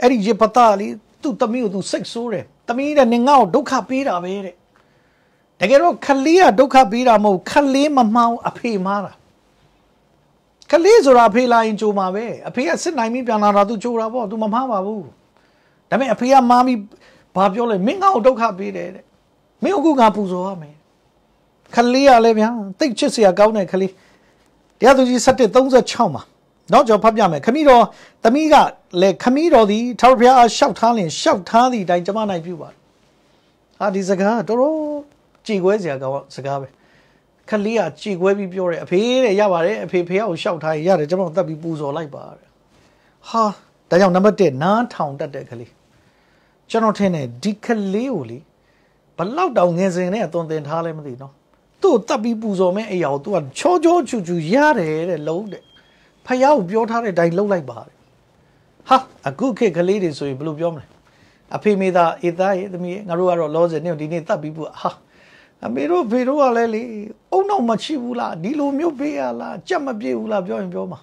အဲ့ဒီရေပတာလေးသူ့သမီးကိုသူစိတ်ဆိုးတယ်သမီးတဲ့နင်ငါ့ကိုဒုက္ခပေးတာပဲတဲ့တကယ်တော့ခလေးကဒုက္ခပေးတာမဟုတ်ခလေးမမှောင်အဖေမားတာခလေးဆိုတာအဖေလာရင်ကြိုမှာပဲအဖေကစစ်နိုင်ပြီးပြန်လာတာသူကြိုတာပေါ့သူမမှားပါဘူးဒါပေမဲ့အဖေကမားပြီးဘာပြောလဲမင်းငါ့ကိုဒုက္ခပေးတယ်တဲ့မင်းအခုငါပူဇော်ရမယ်ခလေးရလဲဗျာတိတ်ချစ်စရာကောင်းတဲ့ခလေးတရားသူကြီး1736မှာနောက်ကျွန်တော်ဖတ်ပြမယ်ခမီးတော်သမီးကလည်းခမီးတော်သည်ထာဝရဘုရားအားလျှောက်ထားလင်လျှောက်ထားသည့်အတိုင်းကျမနိုင်ပြုပါဟာဒီစကားတော်တော်ကြည်ခွဲစရာကောင်းစကားပဲခလေးကကြည်ခွဲပြီးပြောတယ်အဖေတဲ့ရပါတယ်အဖေဖေကိုလျှောက်ထားရင်ရတယ်ကျွန်တော်တတ်ပြီးပူဇော်လိုက်ပါတဲ့ဟာဒါကြောင့်နံပါတ်1နားထောင်တတ်တဲ့ကလေးကျွန်တော်ထင်တယ်ဒီကလေးကိုလေဘလောက်တောင်ငယ်စဉ်နဲ့အသွင်သင်ထားလဲမသိနော်သူ့ကိုတတ်ပြီးပူဇော်မဲ့အရာကို तू ကချောချောချူချူရတယ်တဲ့လုံးတဲ့ဖယားကိုပြောထားတဲ့အတိုင်းလှုပ်လိုက်ပါတဲ့ဟာအခုခေတ်ကလေးတွေဆိုရင်ဘယ်လိုပြောမလဲအဖေမေသားဧသားရဲ့သမီးငါတို့ကတော့လောစင်နေဒီနေ့တတ်ပြီးဘူးဟာအမေတို့ဖေတို့ကလည်းလေအုံနောက်မရှိဘူးလားဒီလိုမျိုးပေးရလားကြက်မပြေဘူးလားပြောရင်ပြောမှာ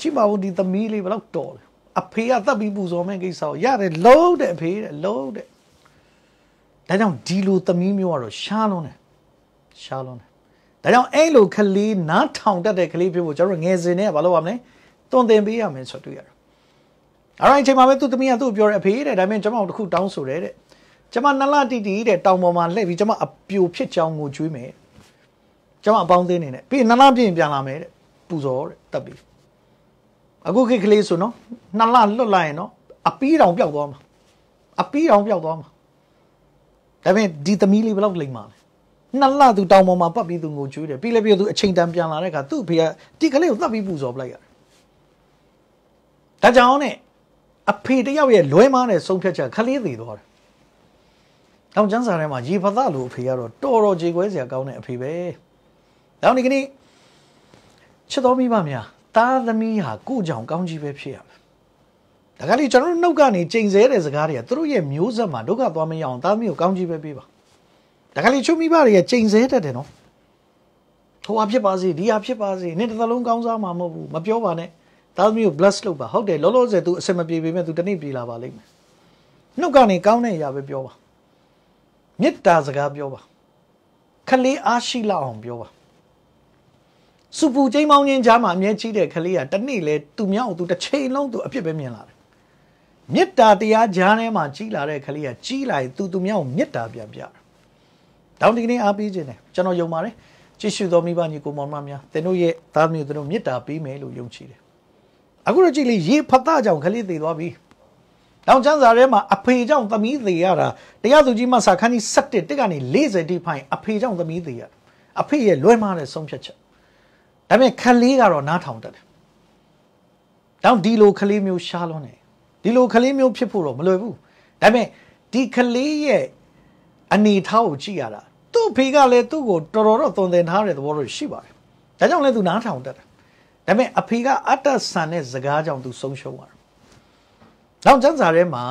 ချိမဘူးဒီသမီးလေးဘယ်တော့တော်လဲအဖေကတတ်ပြီးပူဇော်မယ့်ကိစ္စကိုရတယ်လုံးတဲ့အဖေတဲ့လုံးတဲ့ဒါကြောင့်ဒီလိုသမီးမျိုးကတော့ရှားလွန်းတယ်ရှားလွန်းတယ်ဒါကြောင့်အဲ့လိုကလေးနားထောင်တတ်တဲ့ကလေးဖြစ်ဖို့ကျွန်တော်ငယ်စဉ်နဲ့ဘာလုပ်ရမလဲတွန်တင်ပေးရမယ်ဆိုတွေ့ရတယ်အဲ့ဒါအချိန်မှာပဲသူ့သမီးကသူ့ပြောတယ်အဖေတဲ့ဒါပေမဲ့ကျွန်မတို့တခုတောင်းဆိုတယ်တဲ့ကျွန်မနလတီတီတဲ့တောင်ပေါ်မှာလှည့်ပြီးကျွန်မအပြိုဖြစ်ကြောင်းကိုကြွေးမယ်ကျွန်မအပေါင်းသင်းနေနဲ့ပြီးရင်နလပြင်ပြန်လာမယ်တဲ့ပူဇော်တဲ့တက်ပြီးအခုခေတ်ကလေးဆိုနော်နလလွတ်လိုက်ရင်နော်အပီးတောင်ပျောက်သွားမှာအပီးတောင်ပျောက်သွားမှာဒါပေမဲ့ဒီသမီးလေးဘယ်လောက်လိမ့်မှာလဲနှစ်လသူတောင်ပေါ်မှာပတ်ပြီးသူငိုကြွေးတယ်ပြီးလည်းပြီးသူအချိန်တန်ပြန်လာတဲ့အခါသူ့ဖေကတိကလေးကိုသတ်ပြီးပူဇော်ပလိုက်ရတယ်ဒါကြောင့်နဲ့အဖေတယောက်ရဲ့လွဲမားတဲ့ဆုံးဖြတ်ချက်ကလေးသေးသွားတယ်တောင်ကျန်းစာထဲမှာရေပသလိုအဖေကတော့တော်တော်ကြေကွဲစရာကောင်းတဲ့အဖေပဲနောက်ဒီကနေ့ချစ်တော်မိဘများသားသမီးဟာကိုကြောင်ကောင်းကြီးပဲဖြစ်ရမယ်ဒါကလေးကျွန်တော်တို့နှုတ်ကနေချိန်ဆဲတဲ့စကားတွေကသူတို့ရဲ့မျိုးဆက်မှာဒုက္ခသွားမရအောင်သားသမီးကိုကောင်းကြီးပဲပေးပါဒါကလေးချုပ်မိဘတွေရဲ့ချိန်ဆဲတတ်တယ်နော်ထိုအဖြစ်ပါစေဒီအဖြစ်ပါစေနင်တစ်သလုံးကောင်းစားမှာမဟုတ်ဘူးမပြောပါနဲ့သားသမီးကို bless လုပ်ပါဟုတ်တယ်လောလောဆယ် तू အဆင်မပြေပေမဲ့ तू တနေ့ပြေလာပါလိမ့်မယ်နှုတ်ကနေကောင်းတဲ့အရာပဲပြောပါမေတ္တာစကားပြောပါခလေးအားရှိလောက်အောင်ပြောပါစူပူချိန်မောင်းခြင်းကြားမှာအမြဲကြီးတဲ့ခလေးကတနေ့လဲသူမြောက်သူတစ်ချိန်လုံးသူအဖြစ်ပဲမြင်လာတယ်မေတ္တာတရားကြားထဲမှာကြီးလာတဲ့ခလေးကကြီးလာရင် तू သူမြောက်မေတ္တာပြန်ပြတယ်ကြောင့်ဒီကနေ့အားပေးခြင်းနဲ့ကျွန်တော်ယုံပါတယ်ကြည့်ရှုသောမိဘညီကိုမောင်မများသင်တို့ရဲ့သားသမီးတို့မေတ္တာပေးမယ်လို့ယုံကြည်တယ်အခုတော့ကြည့်လေရေဖတ်တာကြောင့်ခလေးသေသွားပြီတောင်ချမ်းစာထဲမှာအဖေကြောင့်သမီးသေရတာတရားသူကြီးမှစာခန်းကြီး7တက်ကနေ40တိဖိုင်အဖေကြောင့်သမီးသေရအဖေရဲ့လွယ်မားတဲ့ဆုံးဖြတ်ချက်ဒါပေမဲ့ခလေးကတော့နားထောင်တတ်တယ်တောင်ဒီလို ခလေးမျိုးရှားလွန်းတယ်ဒီလိုခလေးမျိုးဖြစ်ဖို့တော့မလွယ်ဘူးဒါပေမဲ့ဒီခလေးရဲ့အနေထားကိုကြည့်ရတာသူ့ဖေကလည်းသူ့ကိုတော်တော်တော့သွန်သင်ထားတဲ့သဘောတော့ရှိပါတယ်။ဒါကြောင့်လည်းသူနားထောင်တတ်တယ်။ဒါပေမဲ့အဖေကအတ္တဆန်တဲ့ဇကားကြောင့်သူဆုံးရှုံးသွားတယ်။နောက်ကျမ်းစာထဲမှာ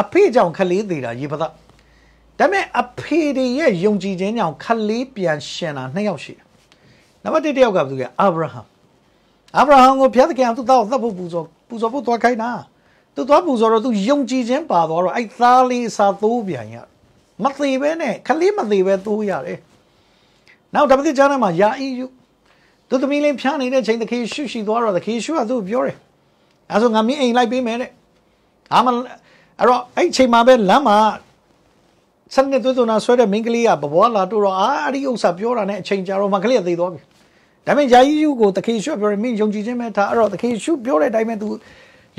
အဖေကြောင့်ခလေးသေးတာရေပသ။ဒါပေမဲ့အဖေတွေရဲ့ယုံကြည်ခြင်းကြောင့်ခလေးပြန်ရှင်တာနှစ်ယောက်ရှိတယ်။နံပါတ်1တယောက်ကဘယ်သူလဲအာဗြဟံ။အာဗြဟံကိုဘုရားသခင်ကသူ့သားကိုသတ်ဖို့ပူဇော်ပူဇော်ဖို့သွားခိုင်းတာ။သူသွားပူဇော်တော့သူယုံကြည်ခြင်းပါသွားတော့အဲ့သားလေးအစာသိုးပြန်ရတယ်မသေးပဲနဲ့ခလေးမသေးပဲသိုးရတယ်နောက်ဓမ္မသစ်ကျမ်းထဲမှာယာအီယုသူသမီးလေးဖျားနေတဲ့ချိန်တခေရှုရှိသွားတော့တခေရှုကသူ့ကိုပြောတယ်အဲဆိုငါမင်းအိမ်လိုက်ပေးမယ်တဲ့အာမအဲ့တော့အဲ့ချိန်မှာပဲလမ်းမှာဆန်ကသွေးသွနာဆွဲတဲ့မိန်းကလေးကဘဘွားလာတို့တော့အာအဲ့ဒီဥစ္စာပြောတာနဲ့အချိန်ကြာတော့မှကလေးကသေသွားပြီဒါပေမဲ့ယာယီယုကိုတခေရှုပြောတယ်မင်းယုံကြည်ခြင်းပဲထားအဲ့တော့တခေရှုပြောတဲ့အတိုင်းပဲ तू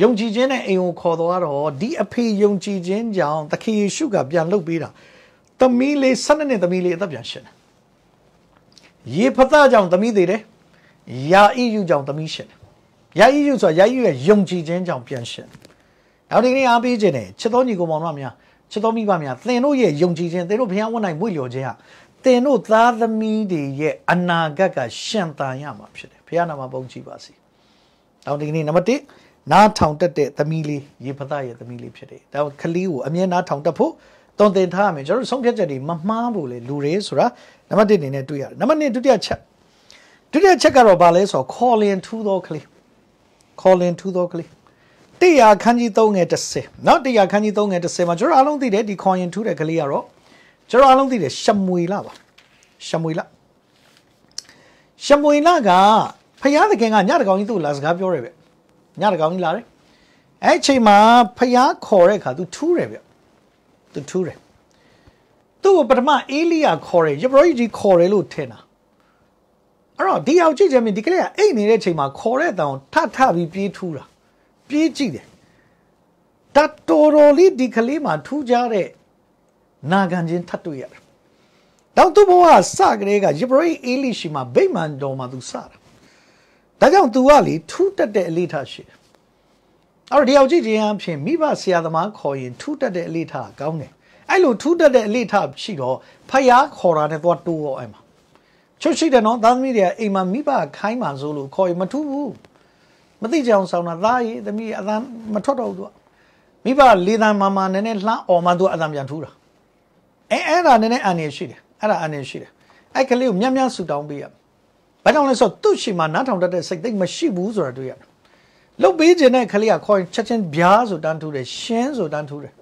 ယုံကြည်ခြင်းနဲ့အိမ်ကိုခေါ်တော်ကတော့ဒီအဖေယုံကြည်ခြင်းကြောင့်သခင်ယေရှုကပြန်လှုပ်ပေးတာသမီးလေး၁၂နှစ်သမီးလေးအသက်ပြန်ရှင်တယ်ရေဖသားကြောင့်သမီးသေးတယ်ယာအီယူကြောင့်သမီးရှင်တယ်ယာအီယူဆိုတာယာအီယူရဲ့ယုံကြည်ခြင်းကြောင့်ပြန်ရှင်နောက်ဒီကနေ့အားပေးခြင်းနဲ့ချစ်တော်ညီကိုမောင်တို့များချစ်တော်မိဘများသင်တို့ရဲ့ယုံကြည်ခြင်းသင်တို့ဘုရားဝန်နိုင်မွေ့လျော်ခြင်းဟာသင်တို့သားသမီးတွေရဲ့အနာဂတ်ကရှင်သန်ရမှာဖြစ်တယ်ဘုရားနာမပုံကြည်ပါစေနောက်ဒီကနေ့နံပါတ်1နားထောင်တက်တဲ့သမီးလေးရေပသရဲ့သမီးလေးဖြစ်တယ်ဒါကလေးကိုအမြဲနားထောင်တက်ဖို့တုံတင်ထားရမယ်ကျွန်တော်တို့ဆုံးဖြတ်ချက်တွေမမှားဘူးလေလူတွေဆိုတာနံပါတ်1အနေနဲ့တွေ့ရတယ်နံပါတ်2ဒုတိယချက်ဒုတိယချက်ကတော့ဘာလဲဆိုတော့ calling to the ကလေး calling to the ကလေးတရားခန်းကြီး3ငယ်30เนาะတရားခန်းကြီး3ငယ်30မှာကျွန်တော်အားလုံးသိတယ်ဒီ calling to တဲ့ကလေးကတော့ကျွန်တော်အားလုံးသိတယ်ရှမွေလပါရှမွေလရှမွေလကဖယားသခင်ကညတကောင်ကြီးသူ့လာစကားပြောတယ်ဗျညတကောင်ကြီးလာတယ်အဲ့အချိန်မှာဖျားခေါ်တဲ့အခါ तू ထူးတယ်ဗျ तू ထူးတယ်သူ့ကိုပထမအေလိယာခေါ်တယ်ယဘရောကြီးခေါ်တယ်လို့ထင်တာအဲ့တော့ဒီရောက်ကြည့်ကြမြင်ဒီကလေးကအိတ်နေတဲ့အချိန်မှာခေါ်တဲ့အတောင်ထထပြီးပြေးထူးတာပြေးကြည့်တယ်တတော်တော်လေးဒီကလေးမှာထူးခြားတဲ့နာခံခြင်းထပ်တွေ့ရတယ်။တော့သူဘဝစကလေးကယေဘရိအေလိရှိမှာဗိမာန်တော်မှာသူစတာဒါကြောင့် तू ကလေထူးတက်တဲ့အလေးထားရှိတယ်။အဲ့တော့ဒီယောက်ျီချင်းအဖြစ်မိဘဆရာသမားခေါ်ရင်ထူးတက်တဲ့အလေးထားကောင်းတယ်။အဲ့လိုထူးတက်တဲ့အလေးထားရှိတော့ဖယားခေါ်တာနဲ့သွားတိုးတော့အဲ့မှာချွတ်ရှိတယ်နော်သားသမီးတွေကအိမ်မှာမိဘခိုင်းမှဆိုလို့ခေါ်ရင်မထူးဘူး။မသိကြအောင်ဆောင်တာသားရေသမီးအသံမထွက်တော့ဘူးသူက။မိဘလေးသားမမနဲ့နဲ့လှမ်းအော်မှသူကအသံပြန်ထူးတာ။အဲအဲ့ဒါနဲ့နဲ့အန်ရရှိတယ်။အဲ့ဒါအန်ရရှိတယ်။အဲ့ကလေးကိုမြတ်မြတ်ဆူတောင်းပေးရမယ်ဘာကြောင့်လဲဆိုတော့သူ့ရှိမှနားထောင်တတ်တဲ့စိတ်သိပ်မရှိဘူးဆိုတာတွေ့ရတယ်လှုပ်ပေးခြင်းနဲ့ခလေးကခေါ်ရင်ချက်ချင်းဗျာဆိုတန်းထူးတယ်ရှင်းဆိုတန်းထူးတယ်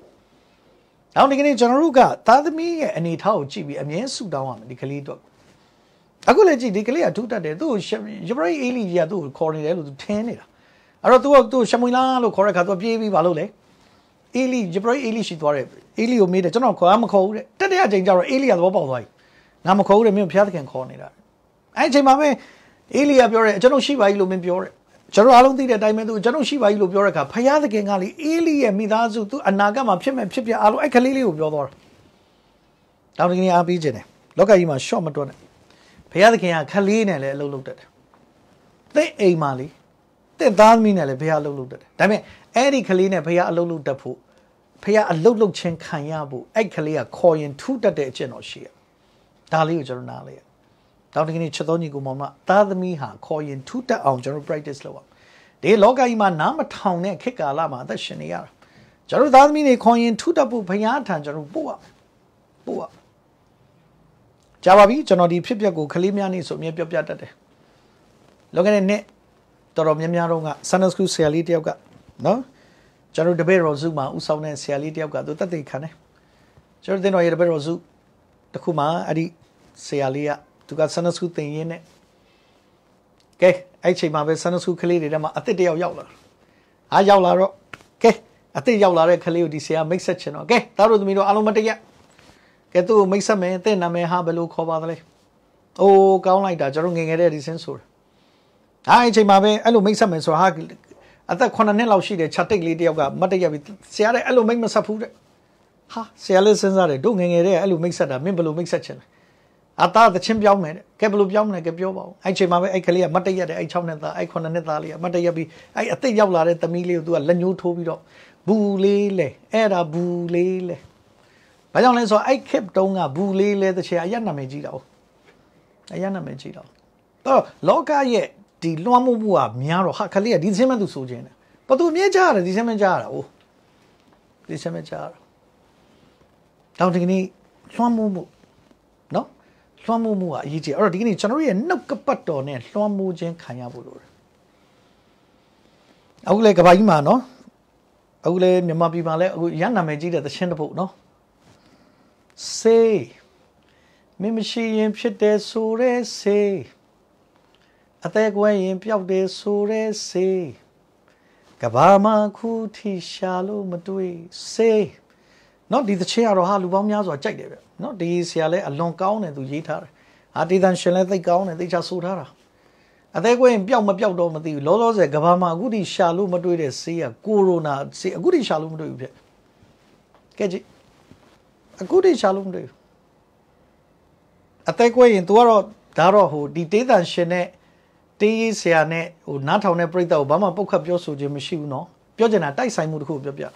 နောက်ဒီကနေ့ကျွန်တော်တို့ကသားသမီးရဲ့အနေထားကိုကြည့်ပြီးအမြဲဆုတောင်းရမယ်ဒီကလေးတော့အခုလည်းကြည့်ဒီကလေးကထူးတတ်တယ်သူ့ကိုယဘရိအေလီကြီးကသူ့ကိုခေါ်နေတယ်လို့သူထင်နေတာအဲ့တော့သူကသူ့ရှမွေလာလို့ခေါ်တဲ့ခါသူကပြေးပြီးပါလို့လေအေလီယဘရိအေလီရှိသွားတယ်အေလီကိုမေးတယ်ကျွန်တော်ခေါ်မခေါ်ဘူးတဲ့တတိယအချိန်ကျတော့အေလီကသဘောပေါက်သွားပြီငါမခေါ်ဘူးတဲ့မင်းဖျားသခင်ခေါ်နေတာအဲ့အချိန်မှာပဲအေလီယာပြောတယ်ကျွန်တော်ရှိပါကြီးလို့မင်းပြောတယ်ကျွန်တော်အားလုံးသိတဲ့အတိုင်းပဲသူကျွန်တော်ရှိပါကြီးလို့ပြောတဲ့အခါဖယားသခင်ကလေအေလီရဲ့မိသားစုသူအနာဂတ်မှာဖြစ်မဲ့ဖြစ်ပြအားလုံးအဲ့ကလေးလေးကိုပြောသွားတာနောက်တစ်နေ့အားပေးခြင်းတယ်လောကကြီးမှာရှော့မတွက်နဲ့ဖယားသခင်ကကလေးနဲ့လည်းအလုပ်လုပ်တတ်တယ်သိအိမ်မှာလေတင့်သားသမီးနဲ့လည်းဖယားအလုပ်လုပ်တတ်တယ်ဒါပေမဲ့အဲ့ဒီကလေးနဲ့ဖယားအလုပ်လုပ်တတ်ဖို့ဖယားအလုပ်လုပ်ခြင်းခံရဖို့အဲ့ကလေးကခေါ်ရင်ထူးတတ်တဲ့အကျင့်တော်ရှိရဒါလေးကိုကျွန်တော်နားလေရတောင်းတကနေ့ချက်တော်ညီကိုမောင်မသားသမီးဟာခေါ်ရင်ထူးတက်အောင်ကျွန်တော် practice လုပ်အောင်ဒီလောကကြီးမှာနားမထောင်တဲ့ခေတ်ကာလမှာအသက်ရှင်နေရတာကျွန်တော်သားသမီးတွေခေါ်ရင်ထူးတက်ဖို့ဘုရားထံကျွန်တော်ပို့ရပို့ရကြာပါပြီကျွန်တော်ဒီဖြစ်ပျက်ကိုကလေးများနေဆိုအမြဲပြောပြတတ်တယ်လောကနဲ့နဲ့တော်တော်များများတော့က Sunday School ဆရာလေးတယောက်ကနော်ကျွန်တော်တပည့်တော်စုမှာဦးဆောင်တဲ့ဆရာလေးတယောက်ကသူတက်တဲ့ခံတယ်ကျွန်တော်တင်တော်ရဲ့တပည့်တော်စုတခုမှအဲ့ဒီဆရာလေးကသူကဆန်းနစုတင်ရင်းနဲ့ကဲအဲ့ချိန်မှာပဲဆန်းနစုကလေးတွေထဲမှာအစ်စ်တယောက်ရောက်လာဟာရောက်လာတော့ကဲအစ်စ်ရောက်လာတဲ့ကလေးကိုဒီဆရာမိတ်ဆက်ချင်တော့ကဲသားတို့သမီးတို့အားလုံးမတရကဲသူ့ကိုမိတ်ဆက်မယ်တဲ့နာမည်ဟာဘယ်လိုခေါ်ပါသလဲအိုးကောင်းလိုက်တာကျွန်တော်ငငယ်တဲ့ဒီစင်းဆိုတာဟာအဲ့ချိန်မှာပဲအဲ့လိုမိတ်ဆက်မယ်ဆိုတော့ဟာအသက်9နှစ်လောက်ရှိတဲ့ခြာတိတ်လေးတယောက်ကမတရပြီဆရာလည်းအဲ့လိုမိတ်မဆက်ဘူးတဲ့ဟာဆရာလည်းစဉ်းစားတယ်တို့ငငယ်တဲ့အဲ့လိုမိတ်ဆက်တာမင်းဘယ်လိုမိတ်ဆက်ချင်လဲအသားသချင်းပြောင်းမယ်တဲ့ကဲဘယ်လိုပြောင်းမလဲကဲပြောပါဦးအဲ့ချိန်မှာပဲအဲ့ကလေးကမတ်တရက်တယ်အဲ့6နှစ်သားအဲ့9နှစ်သားလေးကမတ်တရက်ပြီးအဲ့အသက်ရောက်လာတဲ့သမီးလေးကို तू ကလက်ညှိုးထိုးပြီးတော့ဘူးလေးလေအဲ့ဒါဘူးလေးလေဘာကြောင့်လဲဆိုတော့အဲ့ခစ်တုံးကဘူးလေးလေတစ်ချက်အရနာမည်ကြီးတာ哦အရနာမည်ကြီးတာတော့လောကရဲ့ဒီလွှမ်းမိုးမှုကများတော့ဟာကလေးကဒီစင်းမဲ့သူဆိုခြင်းတယ်ဘာသူအမြဲကြားရတယ်ဒီစင်းမဲ့ကြားရတာ哦ဒီစင်းမဲ့ကြားရတာတော့ဒီကနေ့လွှမ်းမိုးမှုလွှမ်းမိုးမှုကအရေးကြီးအဲ့တော့ဒီကနေ့ကျွန်တော်ရဲ့နှုတ်ကပတ်တော်နဲ့လွှမ်းမိုးခြင်းခံရဖို့လိုတယ်အခုလေကဘာကြီးမှာနော်အခုလေမြန်မာပြည်မှာလည်းအခုရနာမည်ကြီးတဲ့သချင်းတစ်ပုဒ်နော် say မင်းမရှိရင် ဖြစ်တယ်ဆိုရဲ say အသက်ကွယ်ရင်ပျောက်တယ်ဆိုရဲ say ကဘာမှာခုထိရှာလို့မတွေ့ say နော်ဒီတစ်ချက်ကတော့ဟာလူပေါင်းများစွာကြိုက်တယ်ဗျနော်ဒီဆရာလည်းအလွန်ကောင်းတယ်သူရေးထားတယ်ဟာဒေသန်ရှင်လည်းသိကောင်းတယ်သိချဆိုးထားတာအသက်ကွင်းပျောက်မပျောက်တော့မသိဘူးလောလောဆယ်ကဘာမှာအခုထိရှာလို့မတွေ့တဲ့ဆေးကကိုရိုနာဆေးအခုထိရှာလို့မတွေ့ဘူးဖြစ်ကဲကြည့်အခုထိရှာလို့မတွေ့ဘူးအသက်ကွင်းရင် तू ကတော့ဒါတော့ဟိုဒီဒေသန်ရှင်နဲ့တေးရေးဆရာနဲ့ဟိုနားထောင်တဲ့ပြိတ္တကိုဘာမှပုတ်ခတ်ပြောဆိုခြင်းမရှိဘူးเนาะပြောချင်တာတိုက်ဆိုင်မှုတစ်ခုပြောပြတာ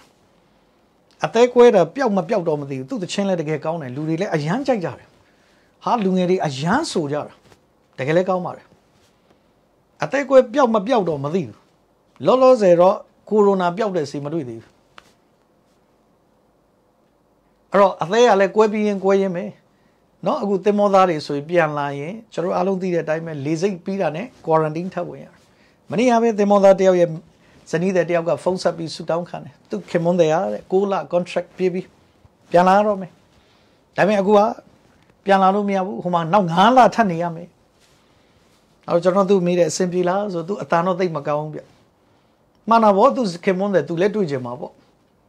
အသေးကွဲတာပျောက်မပျောက်တော့မသိဘူးသူ့တချင်းလည်းတကယ်ကောင်းတယ်လူတွေလည်းအယမ်းကြိုက်ကြတယ်ဟာလူငယ်တွေအယမ်းဆိုကြတာတကယ်လည်းကောင်းပါတယ်အသေးကွဲပျောက်မပျောက်တော့မသိဘူးလောလောဆယ်တော့ကိုရိုနာပျောက်တဲ့စီမတွေ့သေးဘူးအဲ့တော့အသေးကလည်းကွဲပြီးရင်ကွဲရင်ပဲเนาะအခုတင်မောသားတွေဆိုရင်ပြန်လာရင်ကျွန်တော်အားလုံးသိတဲ့အတိုင်းပဲလေစိတ်ပြီးတာနဲ့ quarantine ထပ်ဝင်ရတယ်မနေ့ကပဲတင်မောသားတယောက်ရဲ့ဇနီးတဲ့တယောက်ကဖုန်းဆက်ပြီးဆူတောင်းခံတယ်သူခင်မွန်းတယ်ရတဲ့6လ contract ပြေးပြီးပြန်လာတော့မယ်ဒါပေမဲ့အခုကပြန်လာလို့မရဘူးဟိုမှာနောက်9လထပ်နေရမယ်အဲ့တော့ကျွန်တော်သူ့မိတဲ့အဆင်ပြေလားဆိုသူအတန်တော့သိမကောင်းဘူးဗျမှန်တာဗောသူခင်မွန်းတယ်သူလည်းတွေ့ကြမှာဗော